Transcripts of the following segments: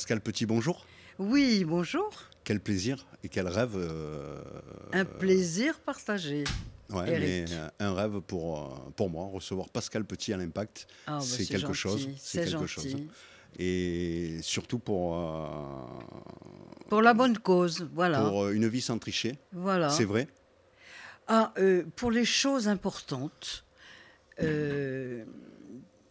Pascal Petit, bonjour. Oui, bonjour. Quel plaisir et quel rêve. Euh, un plaisir partagé. Ouais, mais euh, un rêve pour, euh, pour moi, recevoir Pascal Petit à l'impact, ah, bah, c'est quelque chose. C'est quelque chose. Et surtout pour. pour la bonne cause, voilà. Pour une vie sans tricher. Voilà. C'est vrai. Ah, pour les choses importantes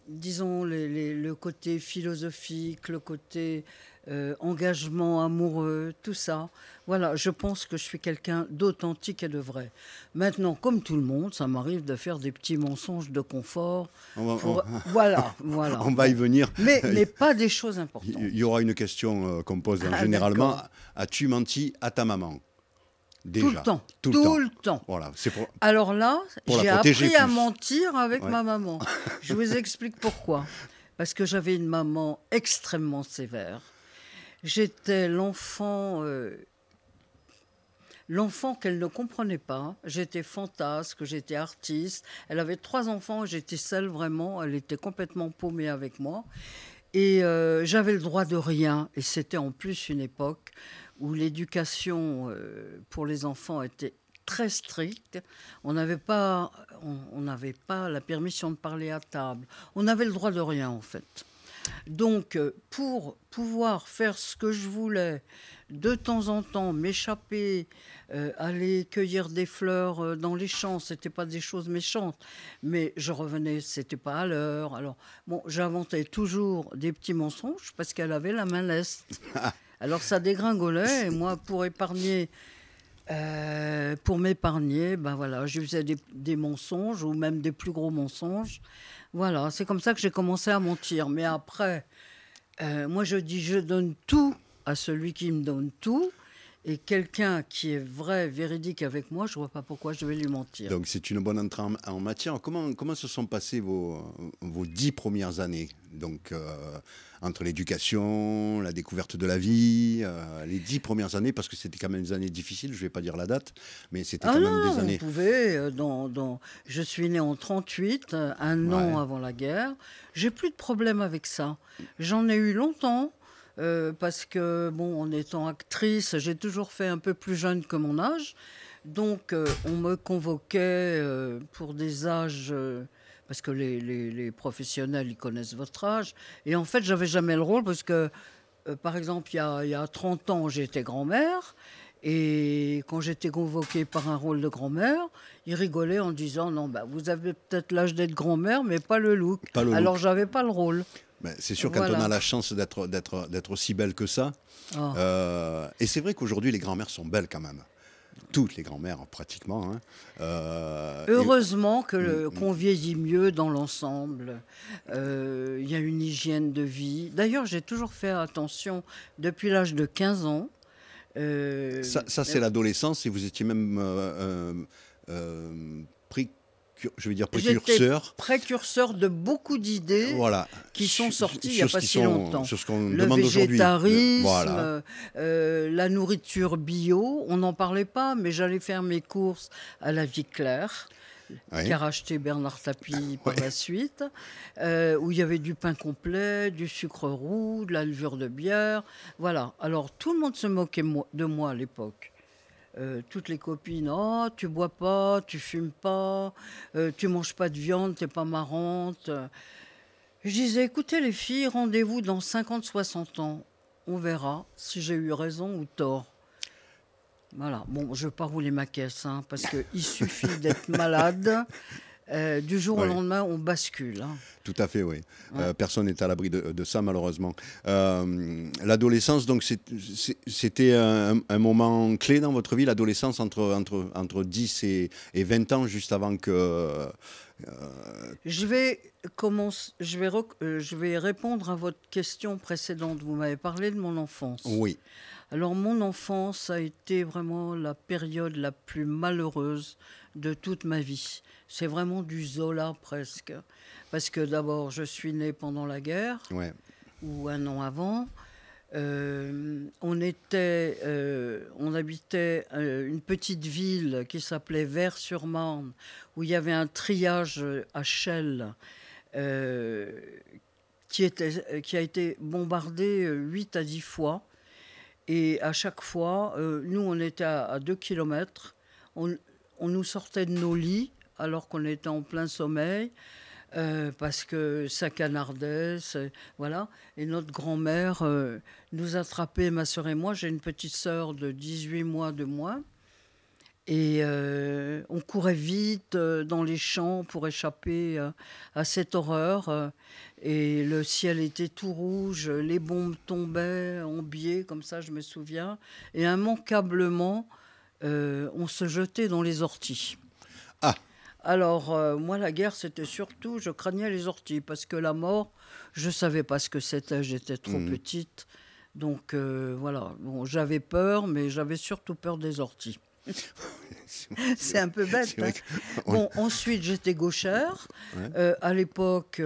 disons, le côté philosophique, le côté euh, engagement amoureux, tout ça. Voilà, je pense que je suis quelqu'un d'authentique et de vrai. Maintenant, comme tout le monde, ça m'arrive de faire des petits mensonges de confort. On va, Voilà, voilà. On va y venir. Mais, mais pas des choses importantes. Il y aura une question euh, qu'on pose ah, généralement. As-tu menti à ta maman tout le temps. Tout, le, temps. Voilà, c'est Alors là, j'ai appris à mentir avec ma maman. Je vous explique pourquoi. Parce que j'avais une maman extrêmement sévère. J'étais l'enfant euh, l'enfant qu'elle ne comprenait pas. J'étais fantasque, j'étais artiste. Elle avait trois enfants, j'étais seule vraiment. Elle était complètement paumée avec moi. Et euh, j'avais le droit de rien. Et c'était en plus une époque où l'éducation euh, pour les enfants était très stricte. On n'avait pas, on n'avait pas la permission de parler à table. On n'avait le droit de rien en fait. Donc, euh, pour pouvoir faire ce que je voulais, de temps en temps m'échapper, euh, aller cueillir des fleurs dans les champs, ce c'était pas des choses méchantes, mais je revenais, c'était pas à l'heure. Alors, bon, j'inventais toujours des petits mensonges parce qu'elle avait la main leste. Alors ça dégringolait et moi, pour épargner, euh, pour m'épargner, ben voilà, je faisais des, mensonges ou même des plus gros mensonges. Voilà, c'est comme ça que j'ai commencé à mentir. Mais après, euh, moi je dis, je donne tout à celui qui me donne tout. Et quelqu'un qui est vrai, véridique avec moi, je ne vois pas pourquoi je vais lui mentir. Donc c'est une bonne entrée en, matière. Comment, comment se sont passées vos, vos dix premières années Donc euh, entre l'éducation, la découverte de la vie, euh, les dix premières années, parce que c'était quand même des années difficiles, je ne vais pas dire la date, mais c'était ah quand même des années... Vous pouvez, euh, dans, je suis né en 38, un an avant la guerre. J'ai plus de problème avec ça. J'en ai eu longtemps. Euh, parce que, bon, en étant actrice, j'ai toujours fait un peu plus jeune que mon âge. Donc, euh, on me convoquait euh, pour des âges, parce que les, professionnels, ils connaissent votre âge. Et en fait, j'avais jamais le rôle, parce que, par exemple, il y a, 30 ans, j'étais grand-mère. Et quand j'étais convoquée par un rôle de grand-mère, ils rigolaient en disant non, bah, vous avez peut-être l'âge d'être grand-mère, mais pas le look. Alors j'avais pas le rôle c'est sûr, quand on a la chance d'être, d'être, d'être aussi belle que ça. Oh. Euh, et c'est vrai qu'aujourd'hui, les grands-mères sont belles quand même. Toutes les grands-mères, pratiquement. Hein. Euh, Heureusement que mm, mm. qu'on vieillit mieux dans l'ensemble. Euh, il y a une hygiène de vie. D'ailleurs, j'ai toujours fait attention depuis l'âge de 15 ans. ça, ça c'est l'adolescence et vous étiez même pris je veux dire précurseur. Précurseur de beaucoup d'idées qui sont sorties il n'y a pas si longtemps. Sur ce qu'on demande aujourd'hui. Le végétarisme, euh, euh, la nourriture bio, on n'en parlait pas, mais j'allais faire mes courses à la vie claire. Qui a racheté Bernard Tapie par la suite, euh, où il y avait du pain complet, du sucre roux, de la levure de bière. Voilà. Alors tout le monde se moquait de moi à l'époque. Euh, toutes les copines, oh, tu bois pas, tu fumes pas, euh, tu manges pas de viande, t'es pas marrante. Je disais, écoutez les filles, rendez-vous dans 50-60 ans. On verra si j'ai eu raison ou tort. Voilà, bon, je ne vais pas rouler ma caisse, hein, parce qu'il suffit d'être malade Euh, du jour au lendemain, on bascule. Hein. Tout à fait, oui. Euh, personne n'est à l'abri de, ça, malheureusement. Euh, l'adolescence, donc, c'était un, moment clé dans votre vie, l'adolescence entre, entre, 10 et, et 20 ans, juste avant que... Je vais, je vais répondre à votre question précédente. Vous m'avez parlé de mon enfance. Oui. Alors mon enfance a été vraiment la période la plus malheureuse de toute ma vie. C'est vraiment du Zola presque. Parce que d'abord, je suis née pendant la guerre, ou un an avant. Euh, on, était, euh, on habitait euh, une petite ville qui s'appelait Vers-sur-Marne, où il y avait un triage à Shell qui, a été bombardé 8 à 10 fois. Et à chaque fois, nous, on était à, 2 kilomètres. On, on nous sortait de nos lits alors qu'on était en plein sommeil. Euh, parce que ça canardait, voilà. Et notre grand-mère euh, nous attrapait, ma soeur et moi. J'ai une petite sœur de 18 mois de moi. Et euh, on courait vite dans les champs pour échapper à cette horreur. et le ciel était tout rouge, les bombes tombaient en biais, comme ça, je me souviens. Et immanquablement, euh, on se jetait dans les orties. Ah Alors, euh, moi, la guerre, c'était surtout, je craignais les orties, parce que la mort, je ne savais pas ce que c'était, j'étais trop hmm. petite. Donc, euh, voilà, j'avais peur, mais j'avais surtout peur des orties. C'est un peu bête. Hein. Bon, ensuite, j'étais gauchère. à l'époque.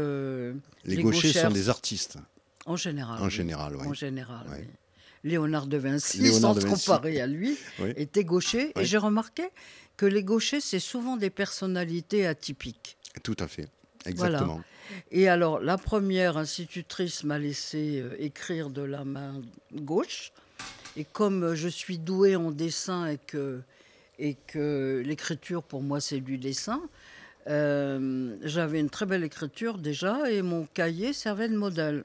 Les, gauchers sont des artistes. En général. En général, oui. En général, oui. Léonard de Vinci, sans se comparer à lui, était gaucher. Et j'ai remarqué que les gauchers, c'est souvent des personnalités atypiques. Tout à fait, exactement. Et alors, la première institutrice m'a laissé euh, écrire de la main gauche. Et comme euh, je suis douée en dessin et que, et que l'écriture, pour moi, c'est du dessin, euh, j'avais une très belle écriture déjà et mon cahier servait de modèle.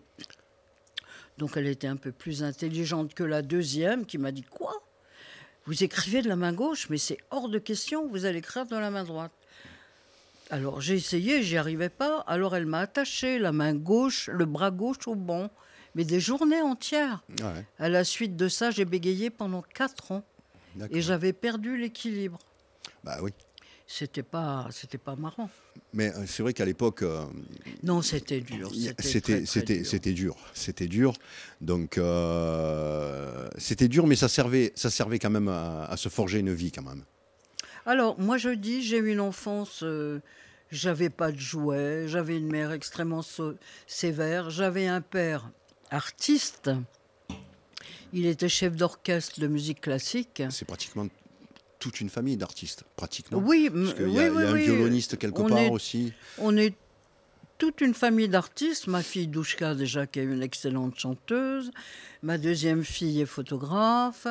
Donc elle était un peu plus intelligente que la deuxième qui m'a dit Quoi Vous écrivez de la main gauche, mais c'est hors de question, vous allez écrire de la main droite. Alors j'ai essayé, j'y arrivais pas. Alors elle m'a attaché la main gauche, le bras gauche au banc, mais des journées entières. À la suite de ça, j'ai bégayé pendant quatre ans et j'avais perdu l'équilibre. Bah oui c'était pas, c'était pas marrant. Mais euh, c'est vrai qu'à l'époque. Euh, non, c'était dur. C'était, c'était, c'était dur. C'était dur. Donc, euh, c'était dur, mais ça servait, ça servait quand même à, se forger une vie, quand même. Alors, moi, je dis, j'ai eu une enfance. j'avais pas de jouets. J'avais une mère extrêmement sévère. J'avais un père artiste. Il était chef d'orchestre de musique classique. C'est pratiquement toute une famille d'artistes, pratiquement. Oui, Parce oui, y a, y a un violoniste quelque part aussi. On est toute une famille d'artistes. Ma fille Douchka, déjà, qui est une excellente chanteuse. Ma deuxième fille est photographe.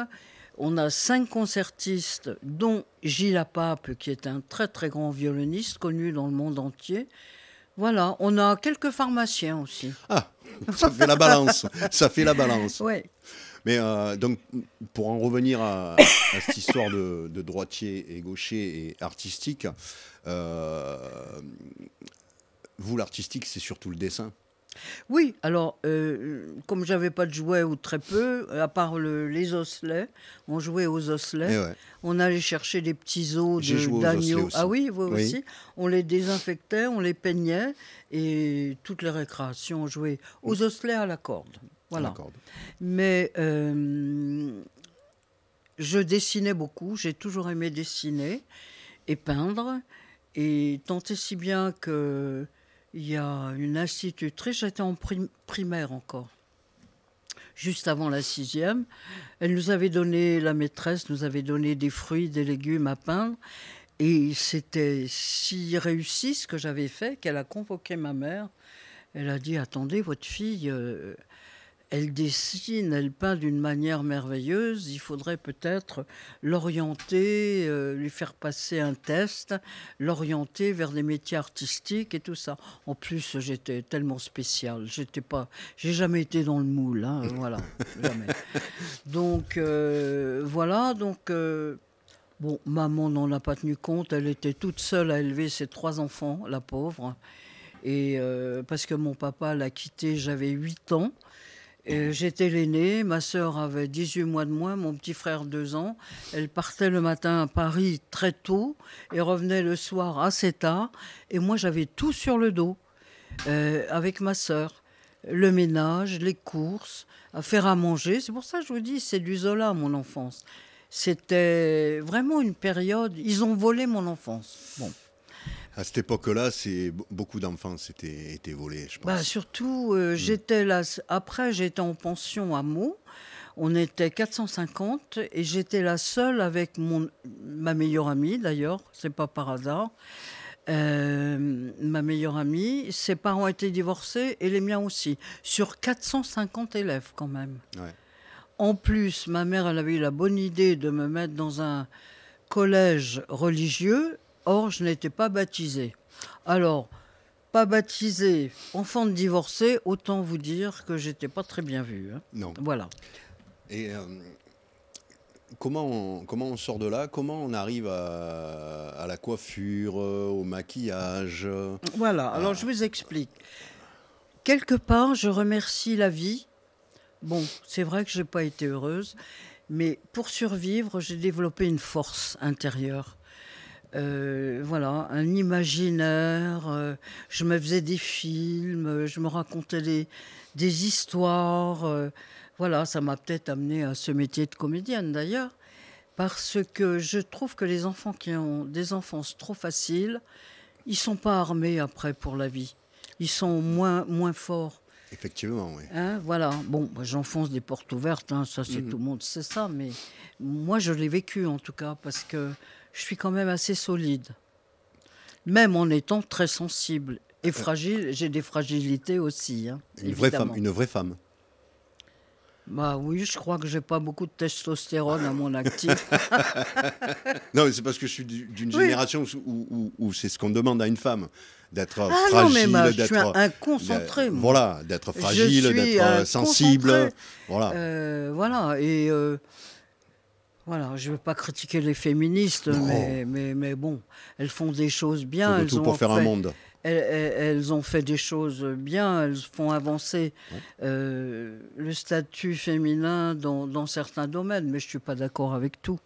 On a cinq concertistes, dont Gilles Pape, qui est un très très grand violoniste connu dans le monde entier. Voilà, on a quelques pharmaciens aussi. Ah, ça fait la balance, ça fait la balance. Oui. Mais euh, donc, pour en revenir à, cette histoire de, droitier et gaucher et artistique, euh, vous, l'artistique, c'est surtout le dessin. Oui, alors, euh, comme j'avais pas de jouets ou très peu, euh, à part les osselets, on jouait aux osselets. Eh on allait chercher des petits os d'agneaux. Ah oui, vous aussi. On les désinfectait, on les peignait, et toutes les récréations, on jouait aux osselets à la corde. Voilà. Mais euh, je dessinais beaucoup, j'ai toujours aimé dessiner et peindre. Et tant et si bien qu'il y a une institutrice, j'étais en primaire encore, juste avant la sixième. Elle nous avait donné, la maîtresse nous avait donné des fruits, des légumes à peindre. Et c'était si réussi ce que j'avais fait qu'elle a convoqué ma mère. Elle a dit Attendez, votre fille. Euh, elle dessine, elle peint d'une manière merveilleuse. Il faudrait peut-être l'orienter, euh, lui faire passer un test, l'orienter vers des métiers artistiques et tout ça. En plus, j'étais tellement spéciale. J'étais pas, j'ai jamais été dans le moule. Hein, voilà, jamais. Donc euh, voilà, donc. Euh, bon, maman n'en a pas tenu compte, elle était toute seule à élever ses trois enfants, la pauvre. Et parce que mon papa l'a quittée, j'avais huit ans j'étais l'aînée, ma sœur avait 18 mois de moins, mon petit frère 2 ans. Elle partait le matin à Paris très tôt et revenait le soir assez tard. Et moi, j'avais tout sur le dos euh, avec ma sœur. Le ménage, les courses, à faire à manger. C'est pour ça que je vous dis, c'est du Zola, mon enfance. C'était vraiment une période. Ils ont volé mon enfance. Bon. À cette époque-là, c'est beaucoup d'enfants étaient, volés, je bah, pense. Bah, surtout, euh, hmm. j'étais là. Après, j'étais en pension à Meaux. On était 450 et j'étais la seule avec mon, ma meilleure amie d'ailleurs, c'est pas par hasard. Euh, ma meilleure amie, ses parents étaient divorcés et les miens aussi, sur 450 élèves quand même. En plus, ma mère, elle avait eu la bonne idée de me mettre dans un collège religieux Or, je n'étais pas baptisée. Alors, pas baptisée, enfant de divorcé, autant vous dire que j'étais pas très bien vue. Hein. Non. Voilà. Et euh, comment, on, comment on sort de là Comment on arrive à, la coiffure, euh, au maquillage euh? Voilà, ah. alors je vous explique. Quelque part, je remercie la vie. Bon, c'est vrai que je n'ai pas été heureuse, mais pour survivre, j'ai développé une force intérieure euh, voilà, un imaginaire. Euh, je me faisais des films, euh, je me racontais des, des histoires. voilà, ça m'a peut-être amené à ce métier de comédienne d'ailleurs, parce que je trouve que les enfants qui ont des enfances trop faciles, ils sont pas armés après pour la vie. Ils sont moins, moins forts. Effectivement, oui. Hein, voilà. Bon, bah, j'enfonce des portes ouvertes, hein, ça, c'est tout le monde c'est ça, mais moi, je l'ai vécu en tout cas, parce que je suis quand même assez solide. Même en étant très sensible et euh, fragile, j'ai des fragilités aussi. Hein, une, vraie femme, une vraie femme. Bah oui, je crois que j'ai pas beaucoup de testostérone à mon actif. non, mais c'est parce que je suis d'une génération où, c'est ce qu'on demande à une femme d'être fragile, ah non, mais je suis Voilà, d'être fragile, d'être euh, sensible, voilà. Euh, voilà et voilà, je ne veux pas critiquer les féministes, mais, mais, mais, bon, elles font des choses bien. Elles ont pour faire fait, un monde. Elles, ont fait des choses bien, elles font avancer euh, le statut féminin dans, dans, certains domaines, mais je ne suis pas d'accord avec tout.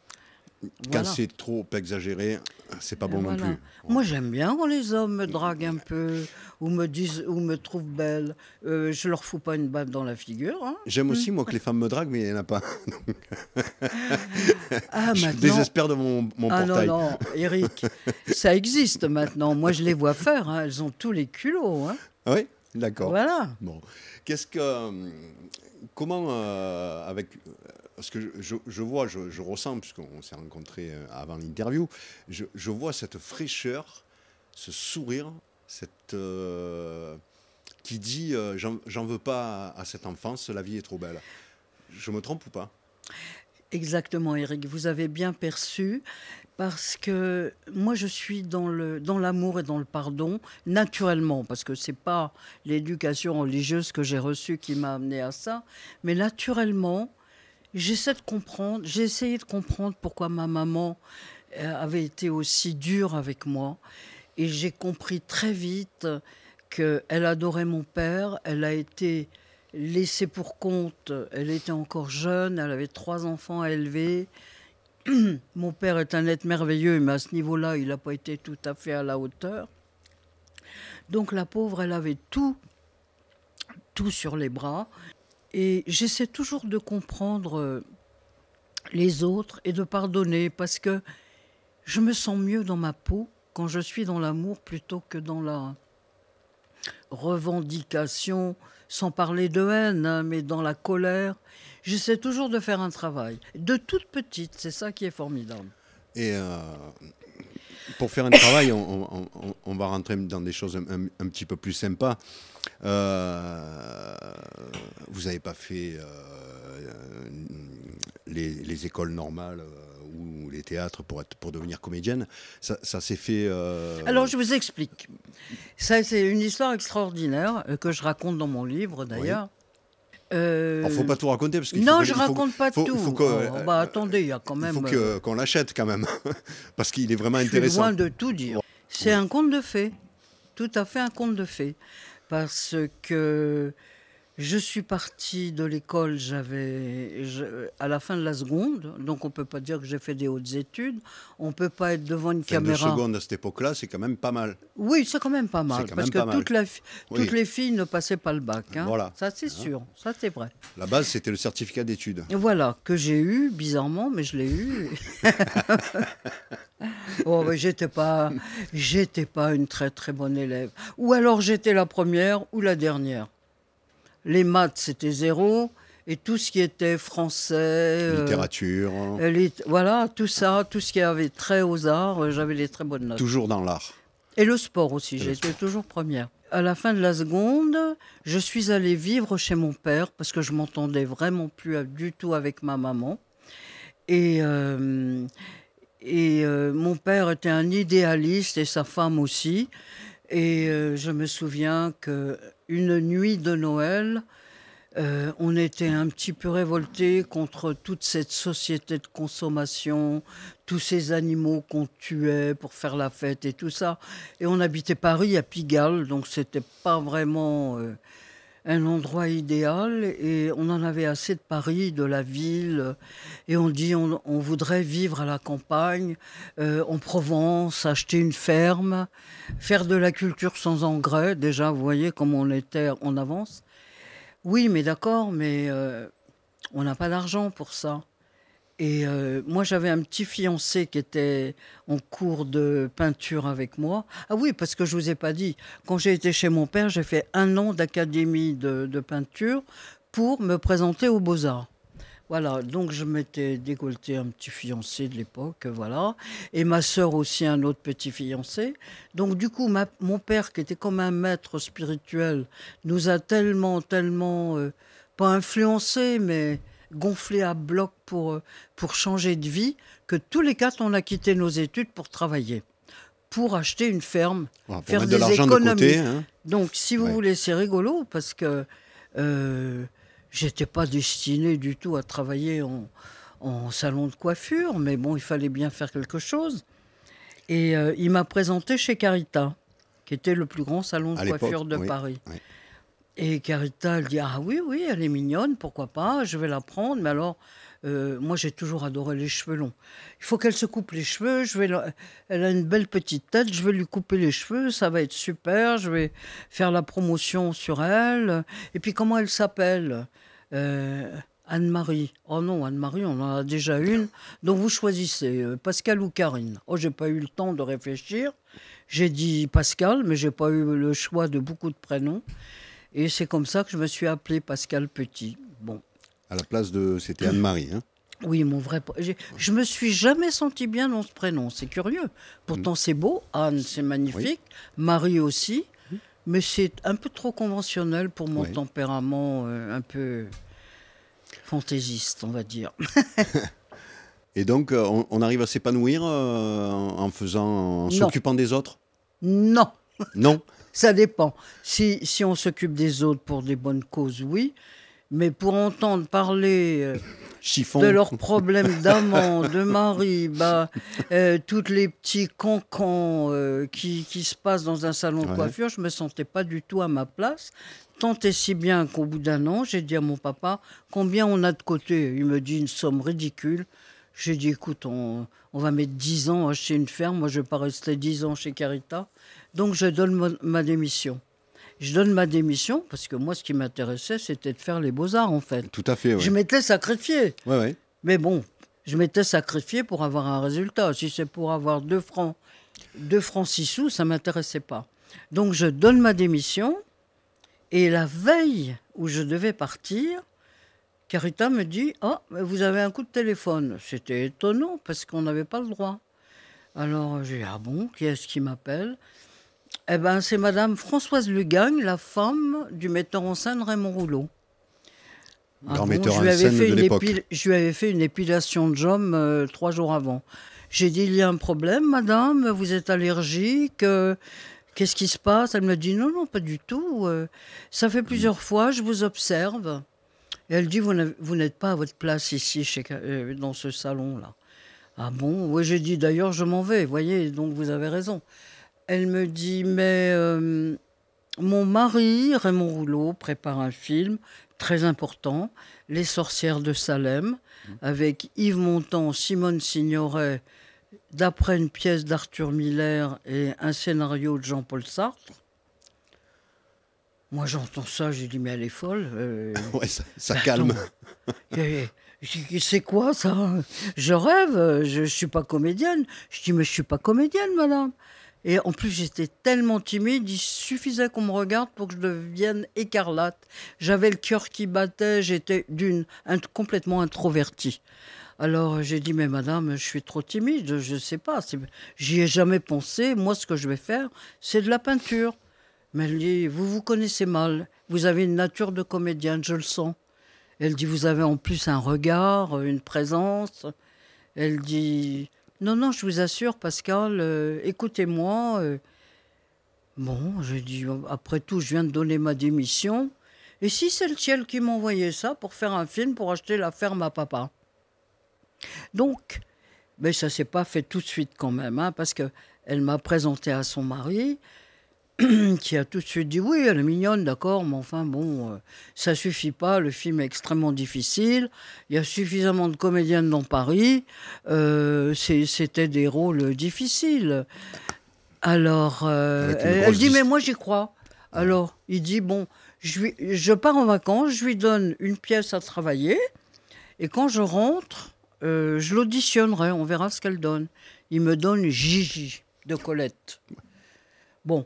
Quand c'est trop exagéré, c'est pas bon non plus. Moi, j'aime bien quand les hommes me draguent un peu ou me disent ou me trouvent belle. Euh, je leur fous pas une balle dans la figure. Hein. J'aime aussi moi que les femmes me draguent, mais il n'y en a pas. Ah, je désespère de mon, mon ah, Non, non, Eric, ça existe maintenant. Moi, je les vois faire. Hein. Elles ont tous les culots. Hein. Ah oui, d'accord. Voilà. Bon, qu'est-ce que, hum, comment euh, avec parce que je, vois, je, ressens, puisqu'on s'est rencontrés euh, avant l'interview, je, vois cette fraîcheur, ce sourire, cette, euh, qui dit euh, j'en veux pas à, cette enfance, la vie est trop belle. Je me trompe ou pas Exactement, Eric. Vous avez bien perçu parce que moi, je suis dans dans l'amour et dans le pardon naturellement, parce que c'est pas l'éducation religieuse que j'ai reçue qui m'a amené à ça, mais naturellement, J'essaie de comprendre, j'ai essayé de comprendre pourquoi ma maman euh, avait été aussi dure avec moi. Et j'ai compris très vite qu'elle adorait mon père, elle a été laissée pour compte, elle était encore jeune, elle avait trois enfants à élever. mon père est un être merveilleux, mais à ce niveau-là, il n'a pas été tout à fait à la hauteur. Donc la pauvre, elle avait tout, tout sur les bras. Et j'essaie toujours de comprendre euh, les autres et de pardonner parce que je me sens mieux dans ma peau quand je suis dans l'amour plutôt que dans la revendication, sans parler de haine, hein, mais dans la colère. J'essaie toujours de faire un travail. De toute petite, c'est ça qui est formidable. Et euh, pour faire un travail, on, va rentrer dans des choses un, petit peu plus sympas. Euh, vous n'avez pas fait euh, les, écoles normales euh, ou les théâtres pour, être, pour devenir comédienne. Ça, s'est fait. Alors, je vous explique. Ça, c'est une histoire extraordinaire que je raconte dans mon livre, d'ailleurs. Euh... ne faut pas tout raconter parce que non, je je raconte pas tout. Oh, bah, euh, attendez, il y a quand même. faut euh, qu'on l'achète quand même parce qu'il est vraiment je suis intéressant. Loin de tout dire. C'est un conte de fées, tout à fait un conte de fées, parce que je suis partie de l'école, j'avais à la fin de la seconde, donc on ne peut pas dire que j'ai fait des hautes études. On ne peut pas être devant une fin caméra. De seconde à cette époque-là, c'est quand même pas mal. Oui, c'est quand même pas mal, parce que toutes les filles ne passaient pas le bac. Hein. Ça, c'est ah. sûr, ça, c'est vrai. La base, c'était le certificat d'études. Voilà, que j'ai eu, bizarrement, mais je l'ai eu. Bon, oh, j'étais pas, j'étais pas une très très bonne élève. Ou alors j'étais la première ou la dernière les maths, c'était zéro. Et tout ce qui était français. Euh, Littérature. Euh, voilà, tout ça, tout ce qui avait trait aux arts, euh, j'avais des très bonnes notes. Toujours dans l'art. Et le sport aussi, j'étais toujours première. À la fin de la seconde, je suis allée vivre chez mon père parce que je m'entendais vraiment plus du tout avec ma maman. Et, et mon père était un idéaliste et sa femme aussi. Et euh, je me souviens que une nuit de Noël, euh, on était un petit peu révolté contre toute cette société de consommation, tous ces animaux qu'on tuait pour faire la fête et tout ça. Et on habitait Paris à Pigalle, donc c'était pas vraiment. Euh, un endroit idéal et on en avait assez de Paris, de la ville. Et on dit on, voudrait vivre à la campagne, euh, en Provence, acheter une ferme, faire de la culture sans engrais. Déjà, vous voyez comment on était en avance. Oui, mais d'accord, mais euh, on n'a pas d'argent pour ça. Et euh, moi, j'avais un petit fiancé qui était en cours de peinture avec moi. Ah oui, parce que je vous ai pas dit, quand j'ai été chez mon père, j'ai fait un an d'académie de, peinture pour me présenter aux beaux-arts. Voilà, donc je m'étais décolleté un petit fiancé de l'époque, voilà. Et ma sœur aussi un autre petit fiancé. Donc du coup, mon père, qui était comme un maître spirituel, nous a tellement, tellement, euh, pas influencé, mais gonflé à bloc pour, euh, pour changer de vie que tous les quatre, on a quitté nos études pour travailler, pour acheter une ferme, faire des de économies. Hein. Donc, si vous voulez, c'est rigolo parce que je euh, j'étais pas destiné du tout à travailler en, salon de coiffure, mais bon, il fallait bien faire quelque chose. Et euh, il m'a présenté chez Carita, qui était le plus grand salon de coiffure de Paris. Et Carita, elle dit Ah oui, oui, elle est mignonne, pourquoi pas, je vais la prendre. Mais alors, euh, moi, j'ai toujours adoré les cheveux longs. Il faut qu'elle se coupe les cheveux. Je vais Elle a une belle petite tête. Je vais lui couper les cheveux. Ça va être super. Je vais faire la promotion sur elle. Et puis, comment elle s'appelle euh, Anne-Marie. Oh non, Anne-Marie, on en a déjà une. Donc, vous choisissez euh, Pascal ou Karine. Oh, j'ai pas eu le temps de réfléchir. J'ai dit Pascal, mais j'ai pas eu le choix de beaucoup de prénoms. Et c'est comme ça que je me suis appelé Pascal Petit. Bon. À la place de. C'était Anne-Marie, hein oui, mon vrai. Je me suis jamais senti bien dans ce prénom. C'est curieux. Pourtant, mm. c'est beau. Anne, c'est magnifique. Marie aussi. Mm. Mais c'est un peu trop conventionnel pour mon tempérament euh, un peu fantaisiste, on va dire. Et donc, euh, on, arrive à s'épanouir euh, en faisant, en s'occupant des autres Non. Non. Ça dépend. Si, si on s'occupe des autres pour des bonnes causes, oui. Mais pour entendre parler euh, de leurs problèmes d'amant, de mari, bah, euh, toutes les petits cancans euh, qui, qui, se passent dans un salon de coiffure, je ne me sentais pas du tout à ma place. Tant et si bien qu'au bout d'un an, j'ai dit à mon papa combien on a de côté. Il me dit une somme ridicule. J'ai dit écoute, on, on va mettre 10 ans à acheter une ferme. Moi, je ne vais pas rester 10 ans chez Carita. Donc je donne ma, démission. Je donne ma démission parce que moi, ce qui m'intéressait, c'était de faire les beaux-arts, en fait. Tout à fait, ouais. Je m'étais sacrifié. Ouais, ouais. Mais bon, je m'étais sacrifié pour avoir un résultat. Si c'est pour avoir 2 francs, 2 francs 6 sous, ça m'intéressait pas. Donc je donne ma démission. Et la veille où je devais partir, Carita me dit Oh, vous avez un coup de téléphone. C'était étonnant parce qu'on n'avait pas le droit. Alors j'ai dit Ah bon, qui est-ce qui m'appelle eh ben, c'est Madame Françoise Lugagne, la femme du metteur en scène Raymond Rouleau. Ah je, lui avais fait une je fait une épilation de jambes euh, trois jours avant. J'ai dit, il y a un problème, madame, vous êtes allergique, euh, qu'est-ce qui se passe Elle me dit, non, non, pas du tout. Euh, ça fait plusieurs fois, je vous observe. Et elle dit, vous n'êtes pas à votre place ici, dans ce salon-là. Ah bon Oui, j'ai dit, d'ailleurs, je m'en vais, voyez, donc vous avez raison. Elle me dit, mais euh, mon mari, Raymond Rouleau, prépare un film très important, Les sorcières de Salem, mmh. avec Yves Montand, Simone Signoret, d'après une pièce d'Arthur Miller et un scénario de Jean-Paul Sartre. Moi, j'entends ça, j'ai dit, mais elle est folle. Euh, ça, bah, calme. je calme. C'est quoi ça Je rêve, je ne suis pas comédienne. Je dis, mais je ne suis pas comédienne, madame. Et en plus, j'étais tellement timide, il suffisait qu'on me regarde pour que je devienne écarlate. J'avais le cœur qui battait, j'étais d'une complètement introvertie. Alors j'ai dit, mais madame, je suis trop timide, je ne sais pas, j'y ai jamais pensé, moi ce que je vais faire, c'est de la peinture. Mais elle dit, vous vous connaissez mal, vous avez une nature de comédienne, je le sens. Elle dit, vous avez en plus un regard, une présence. Elle dit, non, non, je vous assure, Pascal, euh, écoutez-moi. Euh, bon, je dis, après tout, je viens de donner ma démission. Et si c'est le ciel qui m'envoyait ça pour faire un film, pour acheter la ferme à papa Donc, mais ça s'est pas fait tout de suite quand même, hein, parce que elle m'a présenté à son mari. qui a tout de suite dit oui, elle est mignonne, d'accord, mais enfin bon, ça euh, ça suffit pas, le film est extrêmement difficile, il y a suffisamment de comédiennes dans Paris, euh, c'était des rôles difficiles. Alors, euh, elle, dit mais moi j'y crois. Alors, il dit bon, je, je pars en vacances, je lui donne une pièce à travailler, et quand je rentre, je l'auditionnerai, on verra ce qu'elle donne. Il me donne Gigi de Colette. Bon,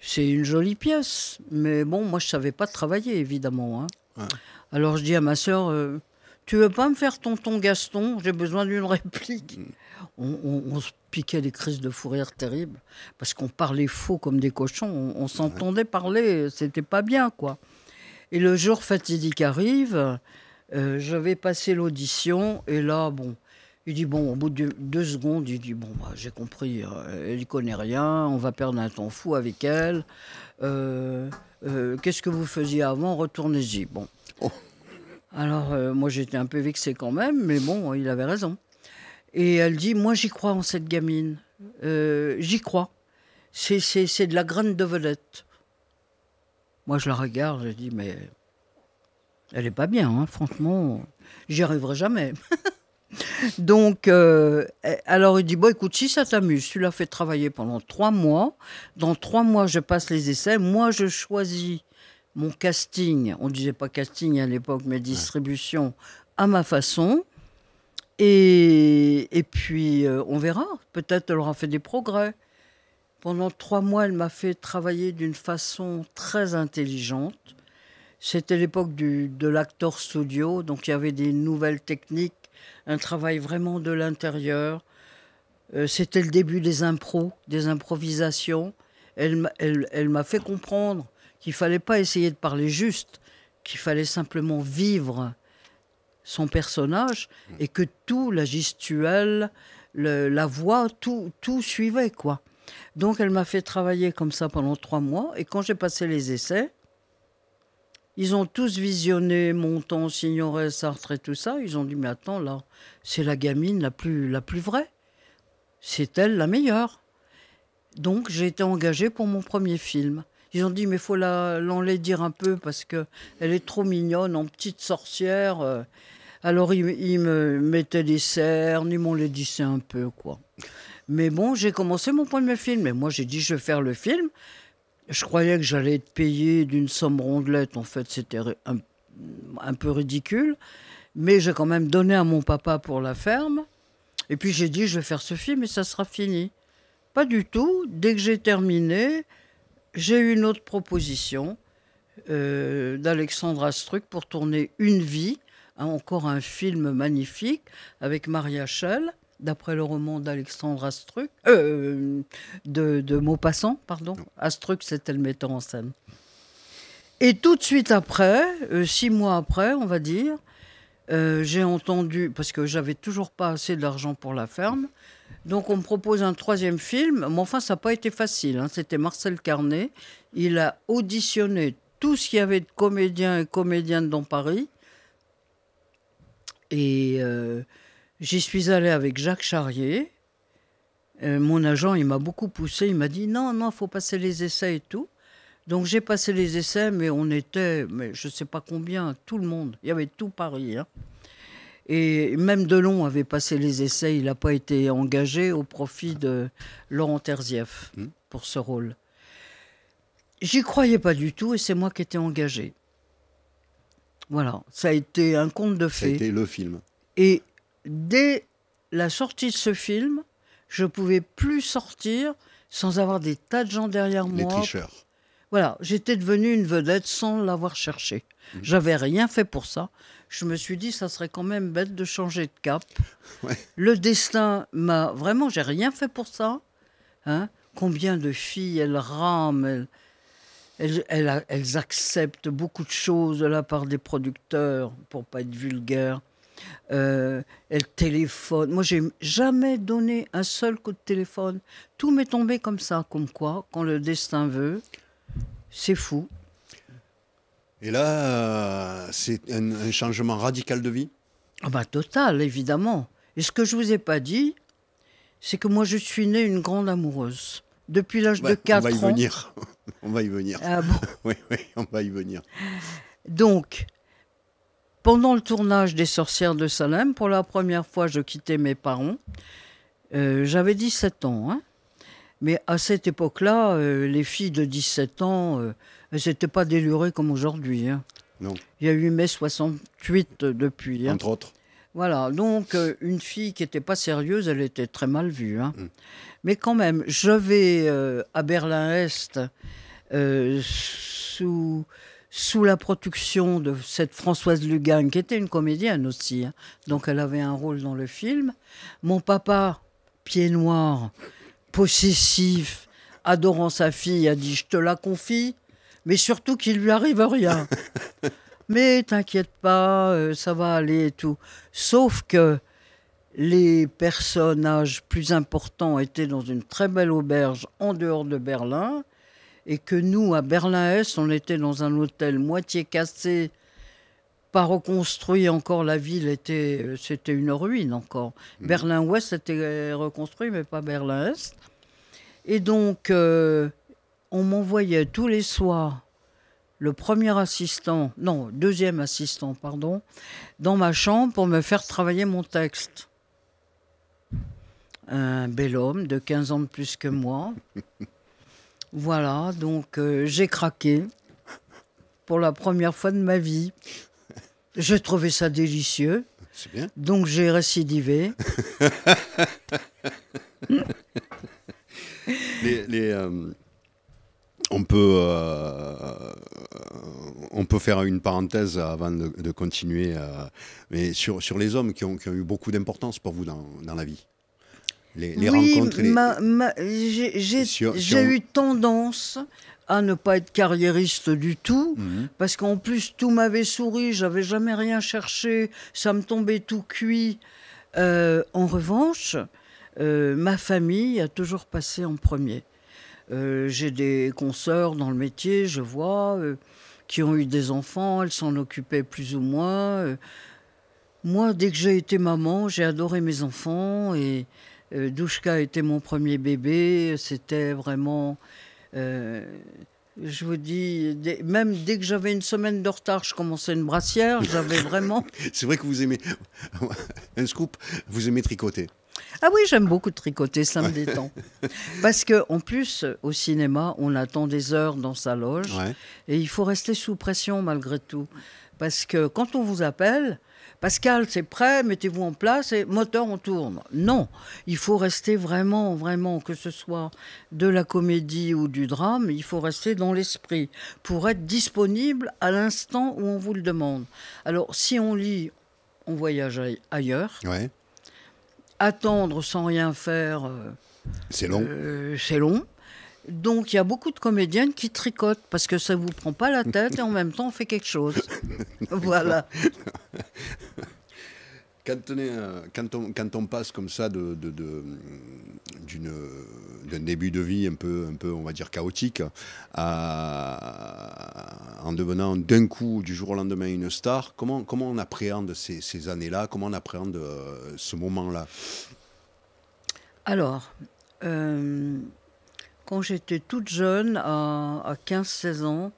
c'est une jolie pièce, mais bon, moi, je savais pas travailler, évidemment. Hein. Alors, je dis à ma sœur, euh, tu veux pas me faire tonton Gaston J'ai besoin d'une réplique. Mm. On, se piquait des crises de fou terribles, parce qu'on parlait faux comme des cochons. On, s'entendait parler, c'était pas bien, quoi. Et le jour fatidique arrive, euh, je vais passer l'audition, et là, bon, il dit, bon, au bout de deux secondes, il dit, bon, bah, j'ai compris, euh, elle elle connaît rien, on va perdre un temps fou avec elle. Euh, euh, qu'est-ce que vous faisiez avant Retournez-y. Bon. Oh. Alors, moi, j'étais un peu vexé quand même, mais bon, il avait raison. Et elle dit, moi, j'y crois en cette gamine. j'y crois. C'est de la graine de vedette. Moi, je la regarde, je dis, mais elle n'est pas bien, hein, franchement, j'y arriverai jamais. Donc, euh, alors il dit, bon, écoute, si ça t'amuse, tu l'as fait travailler pendant trois mois. Dans trois mois, je passe les essais. Moi, je choisis mon casting. On ne disait pas casting à l'époque, mais distribution à ma façon. Et, puis, euh, on verra. Peut-être elle aura fait des progrès. Pendant trois mois, elle m'a fait travailler d'une façon très intelligente. C'était l'époque de l'actor studio, donc il y avait des nouvelles techniques un travail vraiment de l'intérieur. Euh, c'était le début des impros, des improvisations. Elle, m'a fait comprendre qu'il fallait pas essayer de parler juste, qu'il fallait simplement vivre son personnage et que tout, la gestuelle, la voix, tout, tout suivait quoi. Donc elle m'a fait travailler comme ça pendant trois mois et quand j'ai passé les essais, ils ont tous visionné Montan, Signoret, Sartre et tout ça. Ils ont dit, mais attends, là, c'est la gamine la plus, la plus vraie. C'est elle la meilleure. Donc j'ai été engagée pour mon premier film. Ils ont dit, mais il faut l'enlaidir un peu parce que elle est trop mignonne, en petite sorcière. Euh, alors ils, me mettaient des cernes, ils m'enlaidissaient un peu, quoi. Mais bon, j'ai commencé mon premier film. Et moi, j'ai dit, je vais faire le film. Je croyais que j'allais être payé d'une somme rondelette. En fait, c'était un, peu ridicule. Mais j'ai quand même donné à mon papa pour la ferme. Et puis j'ai dit, je vais faire ce film et ça sera fini. Pas du tout. Dès que j'ai terminé, j'ai eu une autre proposition euh, d'Alexandre Astruc pour tourner Une vie, hein, encore un film magnifique avec Maria Schell d'après le roman d'Alexandre Astruc, euh, euh de, de, Maupassant, pardon. Astruc, c'était le metteur en scène. Et tout de suite après, euh, six mois après, on va dire, euh, j'ai entendu, parce que j'avais toujours pas assez d'argent pour la ferme, donc on me propose un troisième film, mais enfin ça n'a pas été facile, hein. c'était Marcel Carnet, il a auditionné tout ce qu'il y avait de comédiens et comédiennes dans Paris, et J'y suis allé avec Jacques Charrier. Euh, mon agent, il m'a beaucoup poussé. Il m'a dit non, non, faut passer les essais et tout. Donc j'ai passé les essais, mais on était, mais je ne sais pas combien, tout le monde. Il y avait tout Paris. Hein. Et même Delon avait passé les essais. Il n'a pas été engagé au profit de Laurent Terzieff hmm. pour ce rôle. J'y croyais pas du tout et c'est moi qui étais engagé. Voilà, ça a été un conte de fées. C'était le film. Et dès la sortie de ce film, je pouvais plus sortir sans avoir des tas de gens derrière moi. Les tricheurs. Voilà, j'étais devenue une vedette sans l'avoir cherché. Mhm. J'avais rien fait pour ça. Je me suis dit, ça serait quand même bête de changer de cap. Le destin m'a vraiment, j'ai rien fait pour ça. Hein. Combien de filles elles rament, elles, acceptent beaucoup de choses de la part des producteurs, pour pas être vulgaire. Euh, elle téléphone. Moi, j'ai jamais donné un seul coup de téléphone. Tout m'est tombé comme ça, comme quoi, quand le destin veut, c'est fou. Et là, c'est un, changement radical de vie Ah bah total, évidemment. Et ce que je vous ai pas dit, c'est que moi, je suis née une grande amoureuse. Depuis l'âge de 4 bah, ans. On va y venir. on va y venir. Ah bon oui, oui, on va y venir. Donc, pendant le tournage des Sorcières de Salem, pour la première fois, je quittais mes parents. Euh, j'avais 17 ans. Hein. Mais à cette époque-là, euh, les filles de 17 ans, euh, elles n'étaient pas délurées comme aujourd'hui. Hein. Non. Il y a eu mai 68 depuis. Hein. Entre autres. Voilà, donc une fille qui n'était pas sérieuse, elle était très mal vue. Hein. Mm. Mais quand même, je vais à Berlin-Est sous sous la production de cette Françoise Lugan, qui était une comédienne aussi, hein. donc elle avait un rôle dans le film. Mon papa, pied noir, possessif, adorant sa fille, a dit Je te la confie, mais surtout qu'il lui arrive rien. mais t'inquiète pas, euh, ça va aller et tout. Sauf que les personnages plus importants étaient dans une très belle auberge en dehors de Berlin et que nous, à Berlin-Est, on était dans un hôtel moitié cassé, pas reconstruit encore, la ville était, c'était une ruine encore. Mm. Berlin-Ouest était euh, reconstruit, mais pas Berlin-Est. Et donc, euh, on m'envoyait tous les soirs le premier assistant, non, deuxième assistant, pardon, dans ma chambre pour me faire travailler mon texte. Un bel homme de 15 ans de plus que moi. Voilà, donc euh, j'ai craqué pour la première fois de ma vie. J'ai trouvé ça délicieux. C'est bien. Donc j'ai récidivé. Euh, on, peut, euh, on peut faire une parenthèse avant de, continuer. mais sur, les hommes qui ont, eu beaucoup d'importance pour vous dans la vie les, oui, rencontres. Les... J'ai eu tendance à ne pas être carriériste du tout, mhm. parce qu'en plus tout m'avait souri, j'avais jamais rien cherché, ça me tombait tout cuit. Euh, en revanche, euh, ma famille a toujours passé en premier. Euh, j'ai des consoeurs dans le métier, je vois, qui ont eu des enfants, elles s'en occupaient plus ou moins. Moi, dès que j'ai été maman, j'ai adoré mes enfants et euh, Douchka était mon premier bébé. C'était vraiment. Euh, je vous dis, même dès que j'avais une semaine de retard, je commençais une brassière. J'avais vraiment. C'est vrai que vous aimez. un scoop, vous aimez tricoter. Ah oui, j'aime beaucoup tricoter, ça me détend. Parce qu'en plus, au cinéma, on attend des heures dans sa loge et il faut rester sous pression malgré tout. Parce que quand on vous appelle, Pascal, c'est prêt, mettez-vous en place et moteur, on tourne. Non, il faut rester vraiment, vraiment, que ce soit de la comédie ou du drame, il faut rester dans l'esprit pour être disponible à l'instant où on vous le demande. Alors, si on lit, on voyage ailleurs. Attendre sans rien faire. Euh, c'est long. Euh, c'est long. Donc il y a beaucoup de comédiennes qui tricotent parce que ça ne vous prend pas la tête et en même temps on fait quelque chose. voilà. Euh, quand on, passe comme ça de, d'un début de vie un peu, un peu, on va dire, chaotique, en devenant d'un coup, du jour au lendemain, une star, comment, comment on appréhende ces, années-là Comment on appréhende euh, ce moment-là Alors, euh, quand j'étais toute jeune, à, 15-16 ans,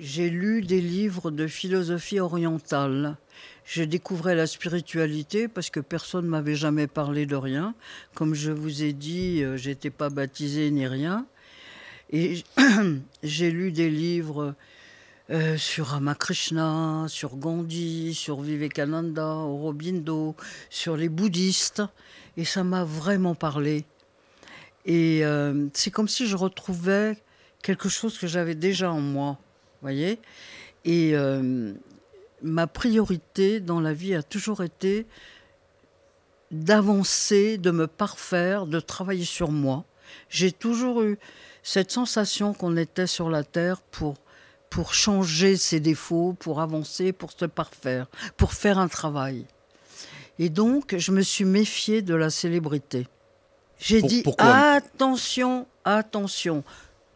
j'ai lu des livres de philosophie orientale. Je découvrais la spiritualité parce que personne ne m'avait jamais parlé de rien. Comme je vous ai dit, euh, j'étais pas baptisée ni rien. Et j'ai lu des livres euh, sur Ramakrishna, sur Gandhi, sur Vivekananda, Aurobindo, sur les bouddhistes. Et ça m'a vraiment parlé. Et euh, c'est comme si je retrouvais quelque chose que j'avais déjà en moi, voyez. Et euh, ma priorité dans la vie a toujours été d'avancer, de me parfaire, de travailler sur moi. J'ai toujours eu cette sensation qu'on était sur la terre pour pour changer ses défauts, pour avancer, pour se parfaire, pour faire un travail. Et donc, je me suis méfiée de la célébrité. J'ai dit attention, attention.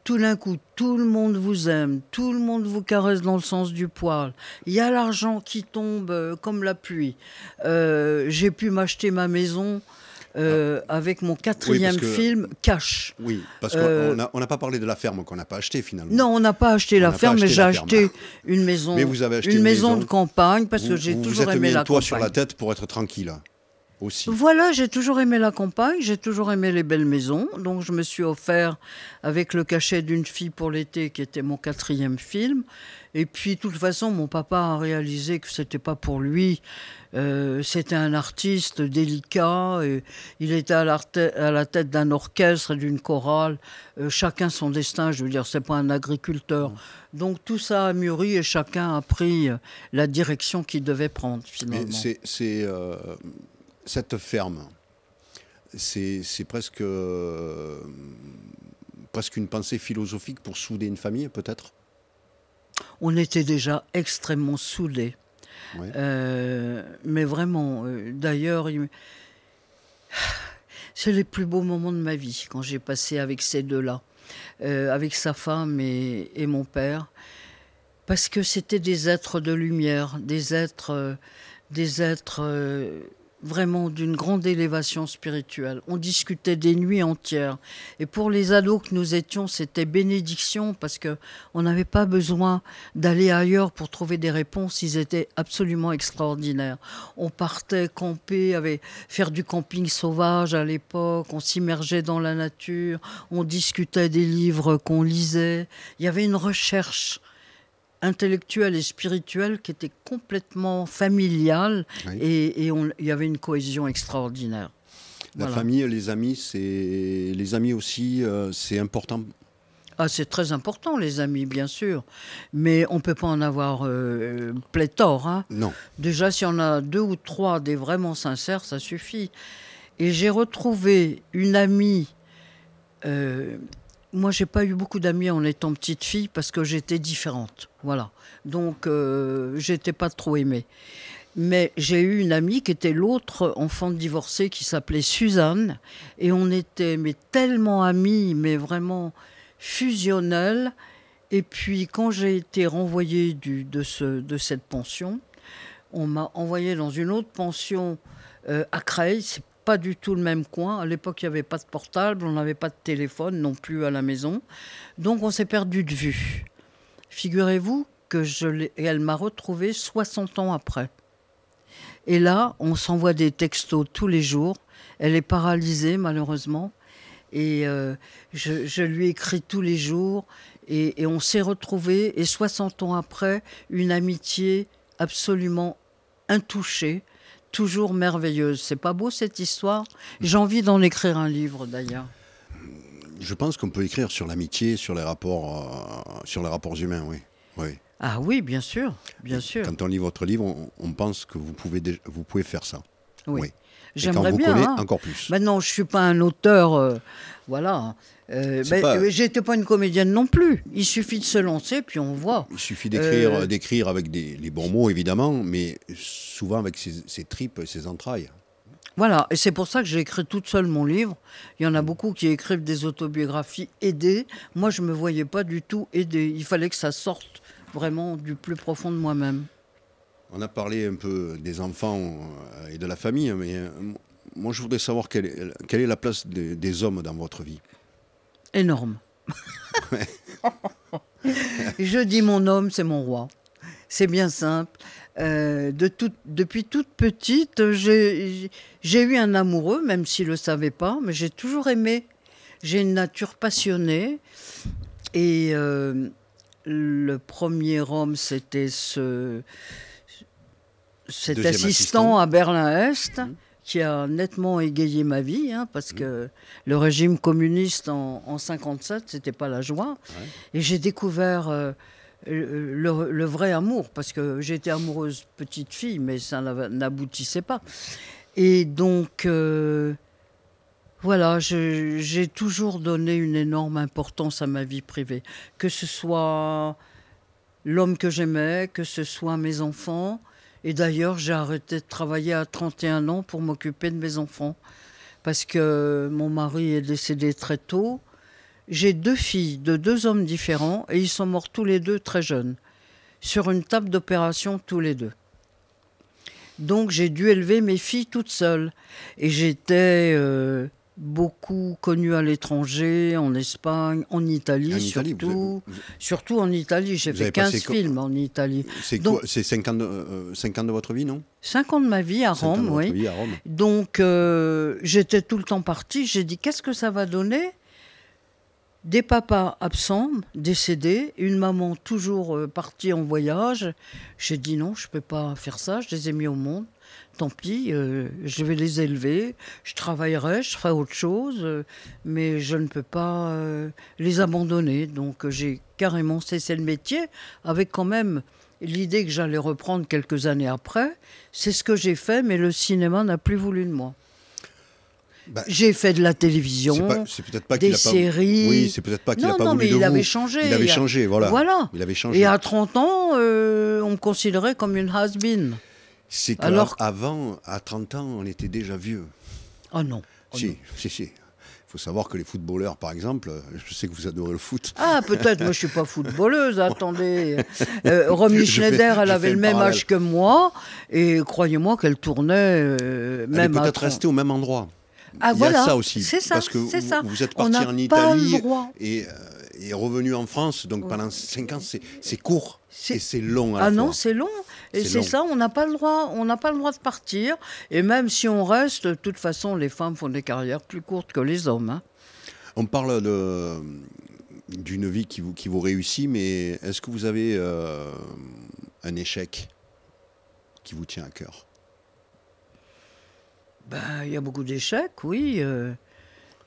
Tout d'un coup, tout le monde vous aime, tout le monde vous caresse dans le sens du poil. Il y a l'argent qui tombe euh, comme la pluie. Euh, j'ai pu m'acheter ma maison. Euh, ah. avec mon quatrième film, Cash. Oui, parce qu'on n'a pas parlé de la ferme qu'on n'a pas achetée finalement. Non, on n'a pas acheté la ferme, mais j'ai acheté une maison, une, maison, de campagne parce que j'ai toujours aimé la campagne. Vous êtes mis toit sur la tête pour être tranquille. Voilà, j'ai toujours aimé la campagne, j'ai toujours aimé les belles maisons. Donc je me suis offert avec le cachet d'une fille pour l'été, qui était mon quatrième film. Et puis, de toute façon, mon papa a réalisé que c'était pas pour lui. Euh, c'était un artiste délicat. Et il était à la, tête d'un orchestre et d'une chorale. Euh, chacun son destin. Je veux dire, c'est pas un agriculteur. Mm. Donc tout ça a mûri et chacun a pris la direction qu'il devait prendre finalement. C'est euh, cette ferme, c'est euh, presque, une pensée philosophique pour souder une famille, peut-être On était déjà extrêmement soudés. Euh, mais vraiment, euh, d'ailleurs, c'est les plus beaux moments de ma vie quand j'ai passé avec ces deux-là, avec sa femme et, mon père, parce que c'était des êtres de lumière, des êtres, des êtres vraiment d'une grande élévation spirituelle. On discutait des nuits entières. Et pour les ados que nous étions, c'était bénédiction parce que on n'avait pas besoin d'aller ailleurs pour trouver des réponses. Ils étaient absolument extraordinaires. On partait camper, avait, faire du camping sauvage à l'époque. On s'immergeait dans la nature. On discutait des livres qu'on lisait. Il y avait une recherche Intellectuel et spirituel, qui était complètement familiale et, on, il y avait une cohésion extraordinaire. La famille, les amis, c'est les amis aussi, euh, c'est important. Ah, c'est très important, les amis, bien sûr. Mais on ne peut pas en avoir euh, pléthore. Hein. Non. Déjà, si on a deux ou trois des vraiment sincères, ça suffit. Et j'ai retrouvé une amie euh, moi, j'ai pas eu beaucoup d'amis en étant petite fille parce que j'étais différente. Voilà. Donc, euh, j'étais pas trop aimée. Mais j'ai eu une amie qui était l'autre enfant divorcé qui s'appelait Suzanne. Et on était mais tellement amis, mais vraiment fusionnels. Et puis, quand j'ai été renvoyée de, ce, de cette pension, on m'a envoyée dans une autre pension euh, à Creil, pas du tout le même coin. À l'époque, il n'y avait pas de portable, on n'avait pas de téléphone non plus à la maison. Donc on s'est perdu de vue. Figurez-vous que je elle m'a retrouvée 60 ans après. Et là, on s'envoie des textos tous les jours. Elle est paralysée, malheureusement. Et euh, je, lui écris tous les jours. Et, et on s'est retrouvés. Et 60 ans après, une amitié absolument intouchée toujours merveilleuse. C'est pas beau cette histoire J'ai envie d'en écrire un livre d'ailleurs. Je pense qu'on peut écrire sur l'amitié, sur les rapports, euh, sur les rapports humains, oui. oui. Ah oui, bien sûr, bien sûr. Quand on lit votre livre, on, pense que vous pouvez, vous pouvez faire ça. oui. J'aimerais bien. Hein. encore plus. Maintenant, bah je suis pas un auteur, euh, voilà. Euh, pas... pas une comédienne non plus. Il suffit de se lancer, puis on voit. Il suffit d'écrire, euh, d'écrire avec les bons mots évidemment, mais souvent avec ses, ses tripes, ses entrailles. Voilà, et c'est pour ça que j'ai écrit toute seule mon livre. Il y en a beaucoup qui écrivent des autobiographies aidées. Moi, je ne me voyais pas du tout aidée. Il fallait que ça sorte vraiment du plus profond de moi-même. On a parlé un peu des enfants euh, et de la famille, mais euh, moi je voudrais savoir quelle est, quelle est la place des, hommes dans votre vie. Énorme. je dis mon homme, c'est mon roi. C'est bien simple. Euh, depuis toute petite, j'ai eu un amoureux, même s'il ne le savait pas, mais j'ai toujours aimé. J'ai une nature passionnée. Et le premier homme, c'était ce cet assistant, à Berlin-Est, qui a nettement égayé ma vie, hein, parce mm. que le régime communiste en, 1957, 57, c'était pas la joie. Et j'ai découvert euh, le, vrai amour, parce que j'étais amoureuse petite fille, mais ça n'aboutissait pas. Et donc, euh, voilà, j'ai toujours donné une énorme importance à ma vie privée, que ce soit l'homme que j'aimais, que ce soit mes enfants. Et d'ailleurs, j'ai arrêté de travailler à 31 ans pour m'occuper de mes enfants. Parce que mon mari est décédé très tôt. J'ai deux filles de deux hommes différents et ils sont morts tous les deux très jeunes, sur une table d'opération tous les deux. Donc j'ai dû élever mes filles toute seule. Et j'étais euh, beaucoup connu à l'étranger, en Espagne, en Italie, surtout. Surtout en Italie, j'ai fait 15 films en Italie. C'est 5 euh, ans, de, votre vie, non 5 ans de ma vie à Rome, oui. Donc euh, j'étais tout le temps partie, j'ai dit qu'est-ce que ça va donner des papas absents, décédés, une maman toujours euh, partie en voyage. J'ai dit non, je ne peux pas faire ça, je les ai mis au monde tant pis, euh, je vais les élever, je travaillerai, je ferai autre chose, euh, mais je ne peux pas euh, les abandonner. Donc j'ai carrément cessé le métier, avec quand même l'idée que j'allais reprendre quelques années après. C'est ce que j'ai fait, mais le cinéma n'a plus voulu de moi. Bah, j'ai fait de la télévision, des séries. oui, c'est peut-être pas qu'il n'a pas non, voulu mais de il avait changé. Il avait changé, voilà. Il avait changé. Et à 30 ans, on me considérait comme une has-been. C'est Alors... avant à 30 ans, on était déjà vieux. Ah oh non. Oh si, si, si, Il faut savoir que les footballeurs, par exemple, euh, je sais que vous adorez le foot. Ah, peut-être, moi je suis pas footballeuse, attendez. Euh, Schneider, elle avait le même âge que moi, et croyez-moi qu'elle tournait euh, même. Elle peut-être restée au même endroit. Ah, voilà. y ça aussi. C'est ça. Parce que vous, ça. vous, êtes parti en Italie. Et, euh, est revenu en France. Donc pendant 5 ans, c'est court. Et c'est long. À la ah non, c'est long. Et c'est ça, on n'a pas le droit. On n'a pas le droit de partir. Et même si on reste, de toute façon, les femmes font des carrières plus courtes que les hommes. Hein. On parle d'une vie qui vous, qui vous réussit, mais est-ce que vous avez euh, un échec qui vous tient à cœur ben, Il y a beaucoup d'échecs, oui. Euh.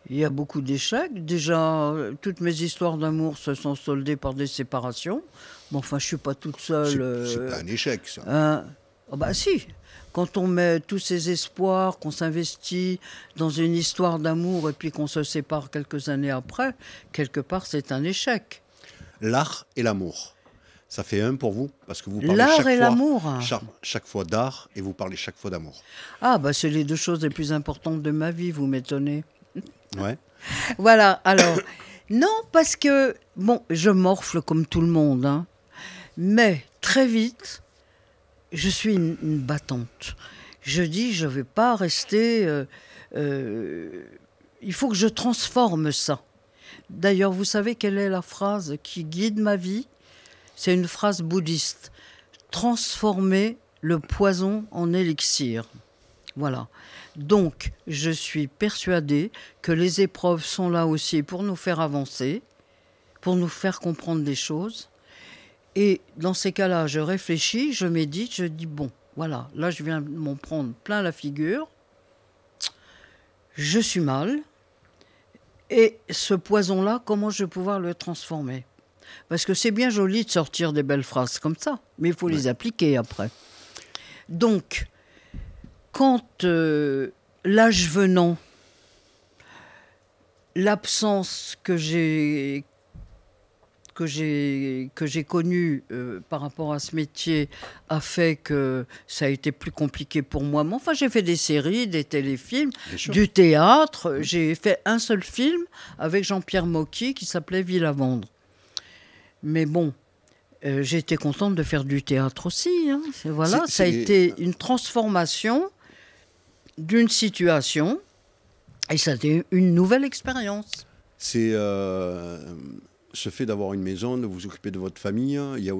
Il y a beaucoup d'échecs. Déjà, euh, toutes mes histoires d'amour se sont soldées par des séparations. Mais bon, enfin, je suis pas toute seule. C'est euh, pas un échec, ça. Ben bah si. Quand on met tous ses espoirs, qu'on s'investit dans une histoire d'amour et puis qu'on se sépare quelques années après, quelque part, c'est un échec. L'art et l'amour ça fait un pour vous Parce que vous parlez chaque et fois, chaque, chaque, fois d'art et vous parlez chaque fois d'amour. Ah, bah c'est les deux choses les plus importantes de ma vie, vous m'étonnez. Ouais. voilà, alors. non, parce que, bon, je morfle comme tout le monde, hein. mais très vite, je suis une, battante. Je dis, je ne vais pas rester. Euh, euh, il faut que je transforme ça. D'ailleurs, vous savez quelle est la phrase qui guide ma vie C'est une phrase bouddhiste. Transformer le poison en élixir. Voilà. Donc, je suis persuadée que les épreuves sont là aussi pour nous faire avancer, pour nous faire comprendre des choses. Et dans ces cas-là, je réfléchis, je médite, je dis, bon, voilà, là, je viens m'en prendre plein la figure, je suis mal, et ce poison-là, comment je vais pouvoir le transformer Parce que c'est bien joli de sortir des belles phrases comme ça, mais il faut les appliquer après. Donc, quand euh, l'âge venant, l'absence que j'ai que j'ai que j'ai connue euh, par rapport à ce métier a fait que ça a été plus compliqué pour moi. Mais enfin, j'ai fait des séries, des téléfilms, du théâtre. J'ai fait un seul film avec Jean-Pierre Mocky qui s'appelait Ville à vendre. Mais bon, euh, j'ai été contente de faire du théâtre aussi. Hein. Voilà, ça a été une transformation d'une situation et ça a été une nouvelle expérience. C'est euh, ce fait d'avoir une maison, de vous occuper de votre famille. Il y a,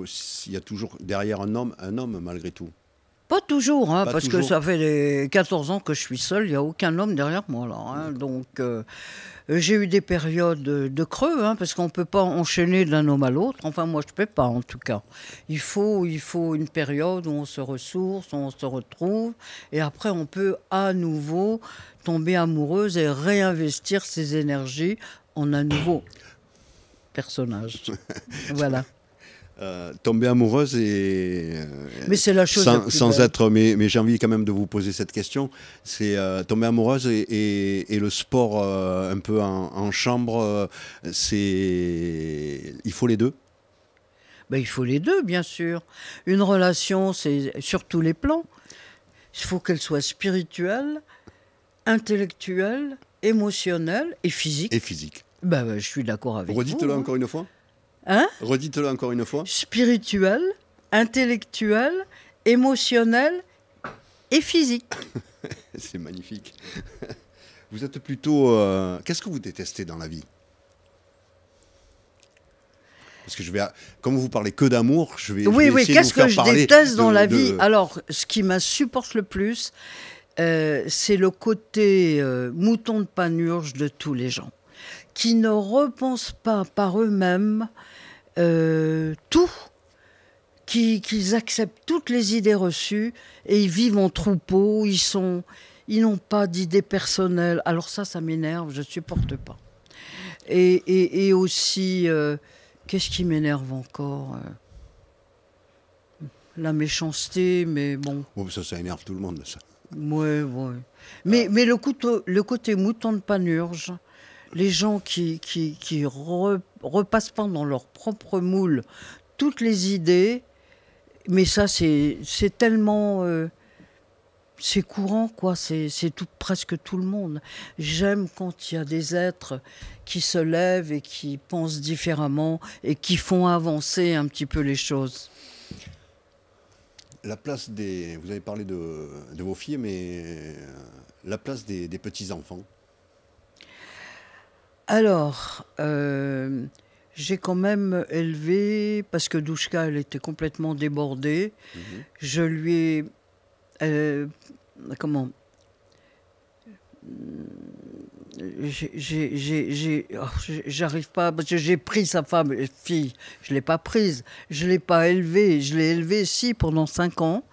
il y a toujours derrière un homme un homme malgré tout. Pas toujours, hein, parce que ça fait 14 ans que je suis seule, il n'y a aucun homme derrière moi là. Hein. donc, euh, euh, j'ai eu des périodes de creux, hein, parce qu'on ne peut pas enchaîner d'un homme à l'autre. Enfin, moi, je ne peux pas, en tout cas. Il faut, il faut une période où on se ressource, où on se retrouve, et après, on peut à nouveau tomber amoureuse et réinvestir ses énergies en un nouveau personnage. voilà. Euh, tomber amoureuse et. Euh, mais c'est la chose. Sans, sans être. Mais, mais j'ai envie quand même de vous poser cette question. C'est euh, tomber amoureuse et, le sport un peu en, chambre, c'est. Il faut les deux ben, Il faut les deux, bien sûr. Une relation, c'est sur tous les plans. Il faut qu'elle soit spirituelle, intellectuelle, émotionnelle et physique. Et physique. bah je suis d'accord avec Redites vous. Redites-le hein. encore une fois. Hein Redites-le encore une fois. Spirituel, intellectuel, émotionnel et physique. C'est magnifique. Vous êtes plutôt. Euh, qu'est-ce que vous détestez dans la vie parce que je vais, comme vous parlez que d'amour, je vais. Oui, parler... oui. Qu'est-ce que je déteste dans la vie Alors, ce qui m'insupporte le plus, euh, c'est le côté euh, mouton de panurge de tous les gens, qui ne repensent pas par eux-mêmes euh, tout, qu'ils acceptent toutes les idées reçues et ils vivent en troupeau, ils sont, ils n'ont pas d'idées personnelles. Alors ça, ça m'énerve, je ne supporte pas. Et, aussi, euh, qu'est-ce qui m'énerve encore euh, La méchanceté, mais bon. ça, ça énerve tout le monde, ça. Oui, oui. Mais, ah. mais le, couteau, le côté mouton de panurge, les gens qui, qui, qui, repassent dans leur propre moule toutes les idées. Mais ça, c'est tellement. Euh, c'est courant, quoi. C'est tout, presque tout le monde. J'aime quand il y a des êtres qui se lèvent et qui pensent différemment et qui font avancer un petit peu les choses. La place des. Vous avez parlé de, vos filles, mais euh, la place des petits-enfants. Alors, euh, j'ai quand même élevé, parce que Douchka, elle était complètement débordée. Mhm. Je lui ai. Euh, comment euh, oh, j'arrive pas parce que j'ai pris sa femme fille je l'ai pas prise je l'ai pas élevée je l'ai élevée si pendant cinq ans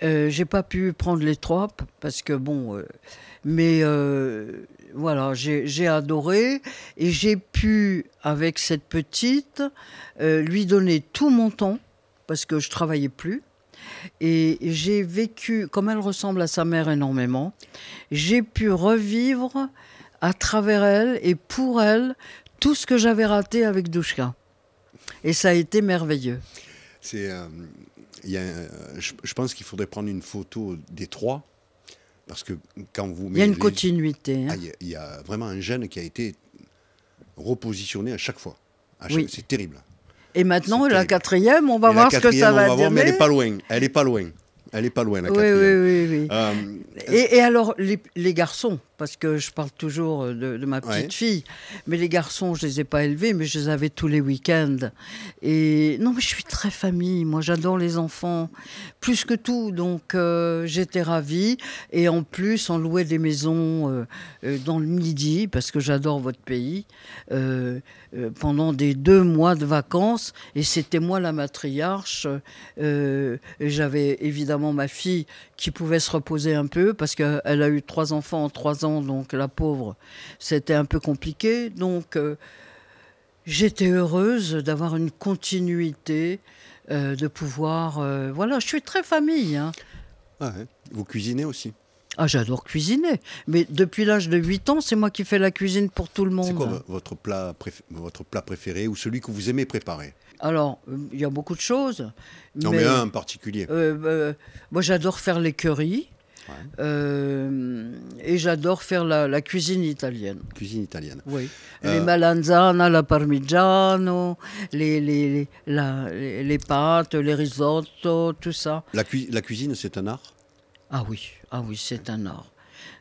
j'ai pas pu prendre les trois parce que bon mais euh, voilà, j'ai adoré et j'ai pu, avec cette petite, euh, lui donner tout mon temps parce que je travaillais plus. Et j'ai vécu, comme elle ressemble à sa mère énormément, j'ai pu revivre à travers elle et pour elle tout ce que j'avais raté avec Douchka. Et ça a été merveilleux. C'est, euh, je, pense qu'il faudrait prendre une photo des trois parce que quand vous Il y a une continuité. Hein. Ah, il y, a vraiment un gène qui a été repositionné à chaque fois. C'est terrible. Et maintenant, la quatrième, on va voir ce que ça va, va mais elle n'est pas loin. Elle n'est pas loin. Elle n'est pas loin, la oui, quatrième. Oui, oui, oui. Euh, et, alors, les garçons, parce que je parle toujours euh, de, ma petite fille. Mais les garçons, je les ai pas élevés, mais je les avais tous les week-ends. Et non, mais je suis très famille. Moi, j'adore les enfants plus que tout. Donc, euh, j'étais ravie. Et en plus, on louait des maisons euh, dans le midi, parce que j'adore votre pays, pendant des deux mois de vacances. Et c'était moi la matriarche. J'avais évidemment ma fille qui pouvait se reposer un peu, parce qu'elle a eu trois enfants en trois ans donc la pauvre, c'était un peu compliqué. Donc euh, j'étais heureuse d'avoir une continuité, euh, de pouvoir... Euh, voilà, je suis très famille. Hein. Ah vous cuisinez aussi ah, j'adore cuisiner. Mais depuis l'âge de 8 ans, c'est moi qui fais la cuisine pour tout le monde. C'est quoi votre plat, votre plat préféré ou celui que vous aimez préparer Alors, il y a beaucoup de choses. Non, mais, un en particulier. moi, j'adore faire les currys. Euh, et j'adore faire la, cuisine italienne. Cuisine italienne. Oui. Euh, les malanzana, la parmigiano, les, les, les, pâtes, les risotto, tout ça. La, cuisine, c'est un art Ah oui, ah oui c'est un art.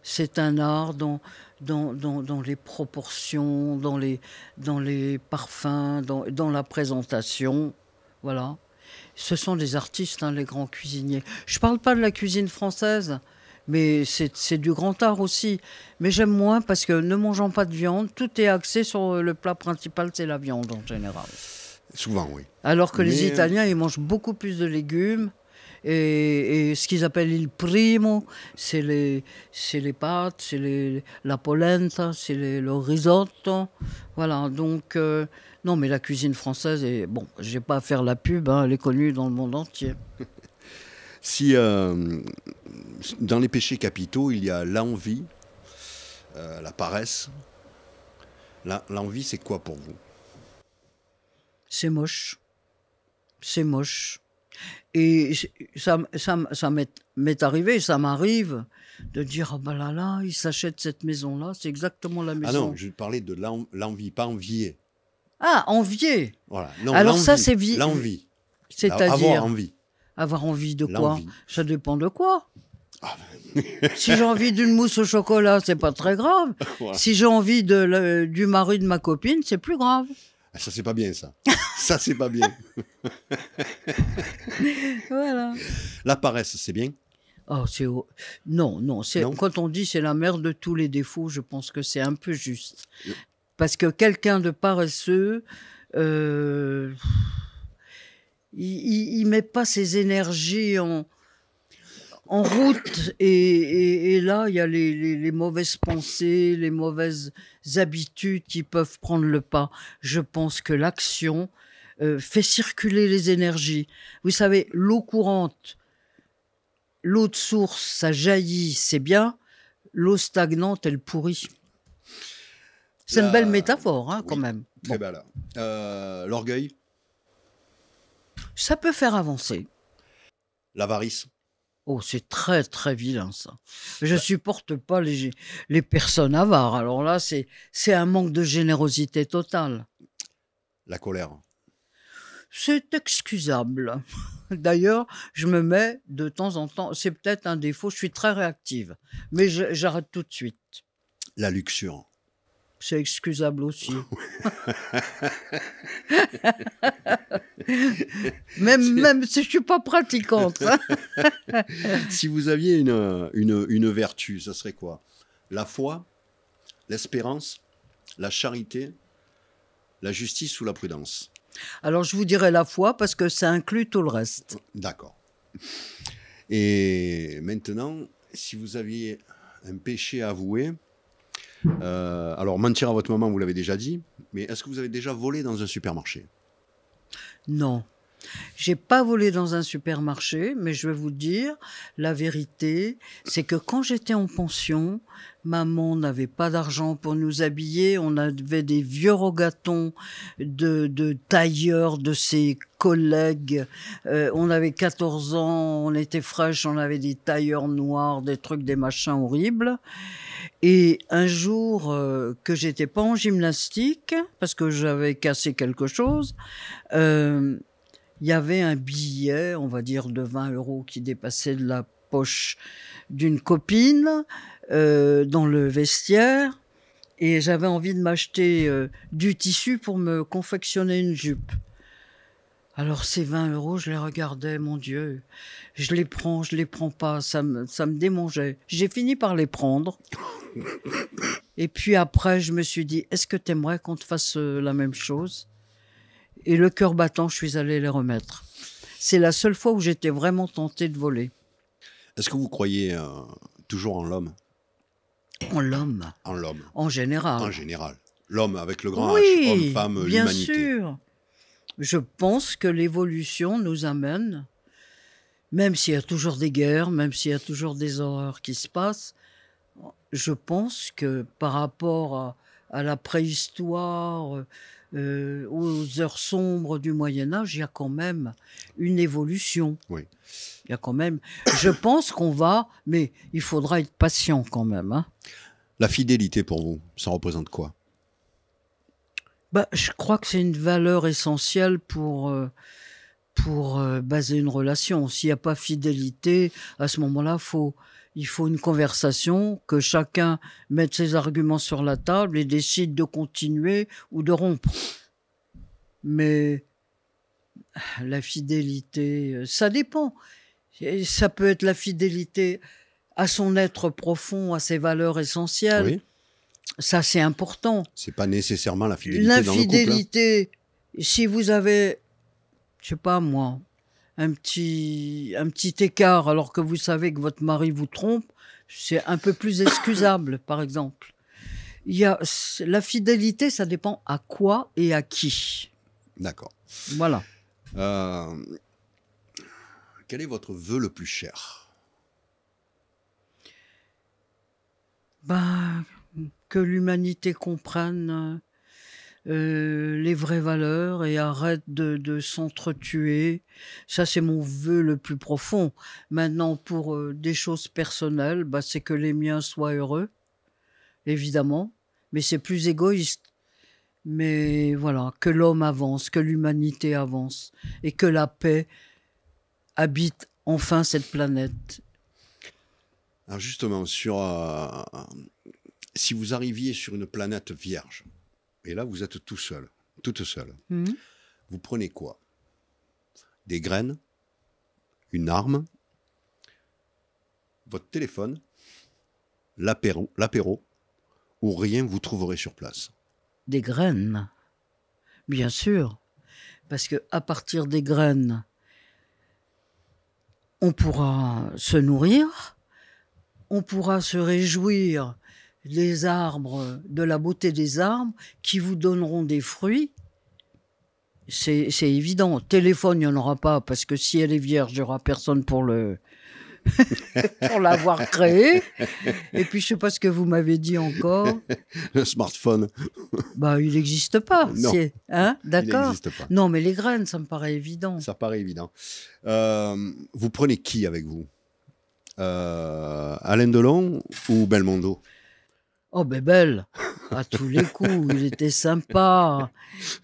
C'est un art Dans, dans, dans, les proportions, dans les, dans les parfums, dans, dans la présentation. Voilà ce sont des artistes, hein, les grands cuisiniers. Je ne parle pas de la cuisine française, mais c'est du grand art aussi. Mais j'aime moins parce que ne mangeant pas de viande, tout est axé sur euh, le plat principal, c'est la viande en général. Souvent, oui. Alors que les euh, Italiens, ils mangent beaucoup plus de légumes et, ce qu'ils appellent il primo, c'est les, les pâtes, c'est la polenta, c'est le risotto. Voilà, donc, euh, non, mais la cuisine française, est, bon, je n'ai pas à faire la pub, hein, elle est connue dans le monde entier. si euh, dans les péchés capitaux, il y a l'envie, euh, la paresse, l'envie, c'est quoi pour vous C'est moche. C'est moche. Et ça, m'est arrivé, ça m'arrive de dire oh ben là là, il s'achète cette maison-là, c'est exactement la ah maison. Ah non, je parlais de l'envie, pas envier. Ah, envier Voilà. Non, Alors ça, c'est vie. L'envie. C'est-à-dire. Avoir envie. Avoir envie de quoi Ça dépend de quoi. Ah ben. si j'ai envie d'une mousse au chocolat, c'est pas très grave. Si j'ai envie de, du mari de ma copine, c'est plus grave. Ah, ça, c'est pas bien, ça. ça, c'est pas bien. voilà. La paresse, c'est bien Oh, c'est... Non, non, c'est... Quand on dit c'est la mère de tous les défauts, je pense que c'est un peu juste. Euh. Parce que quelqu'un de paresseux, euh, il, ne met pas ses énergies en en route et, là, il y a les, mauvaises pensées, les mauvaises habitudes qui peuvent prendre le pas. Je pense que l'action euh, fait circuler les énergies. Vous savez, l'eau courante, l'eau de source, ça jaillit, c'est bien. L'eau stagnante, elle pourrit. C'est une belle métaphore, hein, quand même. Très hein. euh, L'orgueil Ça peut faire avancer. L'avarice Oh, c'est très, très vilain, ça. Je bah supporte pas les, les personnes avares. Alors là, c'est, c'est un manque de générosité totale. La colère. C'est excusable. D'ailleurs, je me mets de temps en temps, c'est peut-être un défaut, je suis très réactive, mais j'arrête tout de suite. La luxure. C'est excusable aussi. même, même si je ne suis pas pratiquante. Hein. si vous aviez une, vertu, ça serait quoi La foi, l'espérance, la charité, la justice ou la prudence Alors je vous dirais la foi parce que ça inclut tout le reste. D'accord. Et maintenant, si vous aviez un péché avoué, euh, alors, mentir à votre maman, vous l'avez déjà dit, mais est-ce que vous avez déjà volé dans un supermarché Non. J'ai pas volé dans un supermarché, mais je vais vous dire la vérité, c'est que quand j'étais en pension, maman n'avait pas d'argent pour nous habiller, on avait des vieux rogatons de, tailleurs, de ses collègues, euh, on avait 14 ans, on était fraîche, on avait des tailleurs noirs, des trucs, des machins horribles. Et un jour euh, que j'étais pas en gymnastique, parce que j'avais cassé quelque chose, euh, il y avait un billet, on va dire de 20 euros, qui dépassait de la poche d'une copine euh, dans le vestiaire. Et j'avais envie de m'acheter euh, du tissu pour me confectionner une jupe. Alors ces 20 euros, je les regardais, mon Dieu. Je les prends, je les prends pas, ça me, ça démangeait. J'ai fini par les prendre. Et puis après, je me suis dit, est-ce que t'aimerais qu'on te fasse euh, la même chose et le cœur battant, je suis allé les remettre. C'est la seule fois où j'étais vraiment tenté de voler. Est-ce que vous croyez euh, toujours en l'homme En l'homme En l'homme. En général. En général. L'homme avec le grand oui, H, homme, femme, bien Bien sûr. Je pense que l'évolution nous amène, même s'il y a toujours des guerres, même s'il y a toujours des horreurs qui se passent, je pense que par rapport à la préhistoire, euh, aux heures sombres du Moyen Âge, il y a quand même une évolution. Oui. Il y a quand même. Je pense qu'on va, mais il faudra être patient quand même. Hein. La fidélité pour vous, ça représente quoi bah, je crois que c'est une valeur essentielle pour. Euh, pour euh, baser une relation. S'il n'y a pas fidélité, à ce moment-là, faut il faut une conversation, que chacun mette ses arguments sur la table et décide de continuer ou de rompre. Mais la fidélité, euh, ça dépend. ça peut être la fidélité à son être profond, à ses valeurs essentielles. Ça, c'est important. C'est pas nécessairement la fidélité. Hein. L'infidélité, si vous avez, je sais pas moi, un petit, un petit écart alors que vous savez que votre mari vous trompe, c'est un peu plus excusable, par exemple. Il y a, la fidélité, ça dépend à quoi et à qui. D'accord. Voilà. Euh, quel est votre vœu le plus cher bah, Que l'humanité comprenne euh, les vraies valeurs et arrête de, s'entretuer. Ça, c'est mon vœu le plus profond. Maintenant, pour euh, des choses personnelles, bah, c'est que les miens soient heureux, évidemment, mais c'est plus égoïste. Mais voilà, que l'homme avance, que l'humanité avance et que la paix habite enfin cette planète. Alors justement, sur, euh, si vous arriviez sur une planète vierge, et là, vous êtes tout seul, toute seule. Mhm. Vous prenez quoi Des graines, une arme, votre téléphone, l'apéro, l'apéro, ou rien vous trouverez sur place. Des graines, bien sûr, parce que à partir des graines, on pourra se nourrir, on pourra se réjouir les arbres, de la beauté des arbres, qui vous donneront des fruits, c'est évident. Téléphone, il n'y en aura pas, parce que si elle est vierge, il n'y aura personne pour le. pour l'avoir créé. Et puis, je sais pas ce que vous m'avez dit encore. Le smartphone. Bah, il n'existe pas. Non. Hein D'accord. Non, mais les graines, ça me paraît évident. Ça paraît évident. Euh, vous prenez qui avec vous euh, Alain Delon ou Belmondo Oh, Bébel, ben, à tous les coups, il était sympa.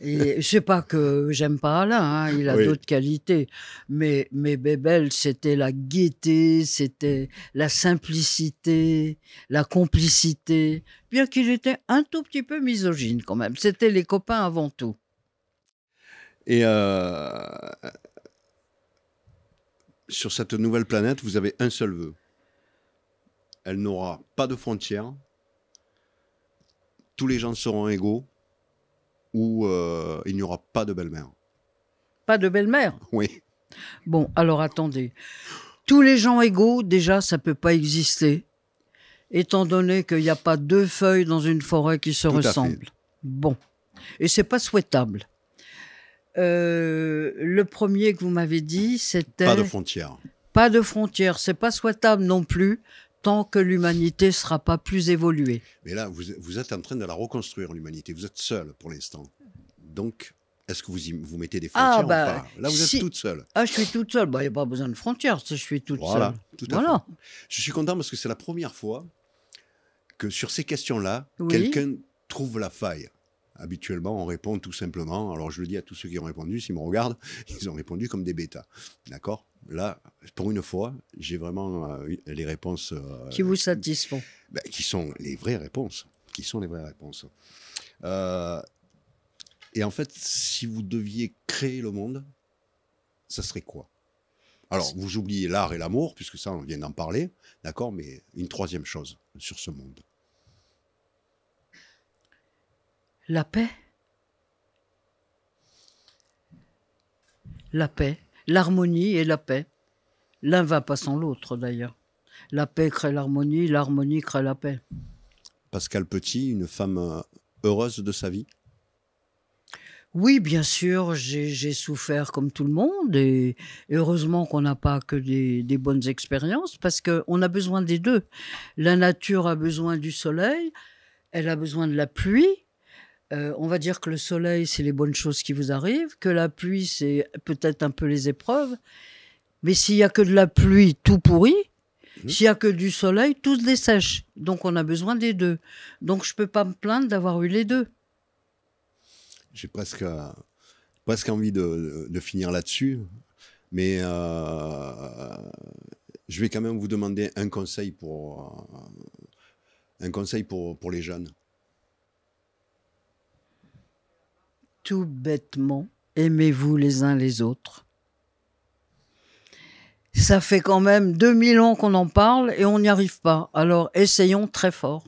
Et je sais pas que j'aime pas Alain, hein, il a d'autres qualités, mais mais Bébel, ben, c'était la gaieté, c'était la simplicité, la complicité, bien qu'il était un tout petit peu misogyne quand même. C'était les copains avant tout. Et euh, sur cette nouvelle planète, vous avez un seul vœu. Elle n'aura pas de frontières, tous les gens seront égaux ou euh, il n'y aura pas de belle-mère. Pas de belle-mère Oui. Bon, alors attendez. Tous les gens égaux, déjà, ça ne peut pas exister, étant donné qu'il n'y a pas deux feuilles dans une forêt qui se ressemblent. Bon. Et c'est pas souhaitable. Euh, le premier que vous m'avez dit, c'était... Pas de frontières. Pas de frontières, c'est pas souhaitable non plus, tant que l'humanité ne sera pas plus évoluée. Mais là, vous, êtes en train de la reconstruire, l'humanité. Vous êtes seul pour l'instant. Donc, est-ce que vous vous mettez des ah, frontières ou bah, pas Là, vous êtes toute seule. Ah, je suis toute seule. Il bah, n'y a pas besoin de frontières. Je suis toute seule. Tout voilà. Je suis content parce que c'est la première fois que sur ces questions-là, quelqu'un trouve la faille habituellement, on répond tout simplement. Alors, je le dis à tous ceux qui ont répondu, s'ils me regardent, ils ont répondu comme des bêtas. D'accord Là, pour une fois, j'ai vraiment euh, les réponses. Euh, qui vous satisfont ben, Qui sont les vraies réponses. Qui sont les vraies réponses. Euh, et en fait, si vous deviez créer le monde, ça serait quoi Alors, vous oubliez l'art et l'amour, puisque ça, on vient d'en parler, d'accord Mais une troisième chose sur ce monde. La paix La paix, l'harmonie et la paix. L'un va pas sans l'autre d'ailleurs. La paix crée l'harmonie, l'harmonie crée la paix. Pascal Petit, une femme euh, heureuse de sa vie oui, bien sûr, j'ai souffert comme tout le monde et, heureusement qu'on n'a pas que des, des, bonnes expériences parce qu'on a besoin des deux. La nature a besoin du soleil, elle a besoin de la pluie, euh, on va dire que le soleil, c'est les bonnes choses qui vous arrivent, que la pluie, c'est peut-être un peu les épreuves. Mais s'il y a que de la pluie, tout pourrit. Mmh. S'il y a que du soleil, tout se dessèche. Donc on a besoin des deux. Donc je peux pas me plaindre d'avoir eu les deux. J'ai presque, euh, presque envie de, finir là-dessus. Mais euh, je vais quand même vous demander un conseil pour, un conseil pour les jeunes. tout bêtement, aimez-vous les uns les autres. Ça fait quand même 2000 ans qu'on en parle et on n'y arrive pas. Alors essayons très fort.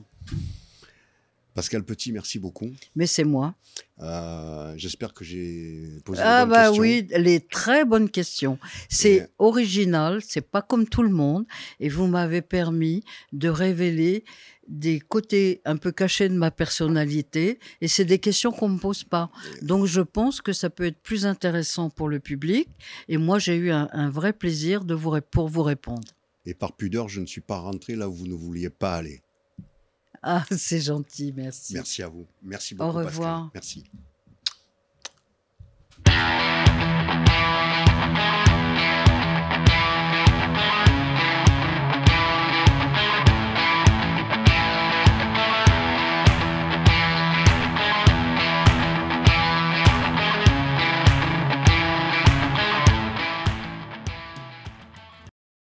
Pascal Petit, merci beaucoup. Mais c'est moi. Euh, j'espère que j'ai posé ah, les bonnes bah oui, les très bonnes questions. C'est original, c'est pas comme tout le monde, et vous m'avez permis de révéler des côtés un peu cachés de ma personnalité, et c'est des questions qu'on me pose pas. Donc je pense que ça peut être plus intéressant pour le public, et moi j'ai eu un, vrai plaisir de pour vous répondre. Et par pudeur, je ne suis pas rentré là où vous ne vouliez pas aller. Ah, c'est gentil, merci. Merci à vous. Merci beaucoup. Au revoir. Merci.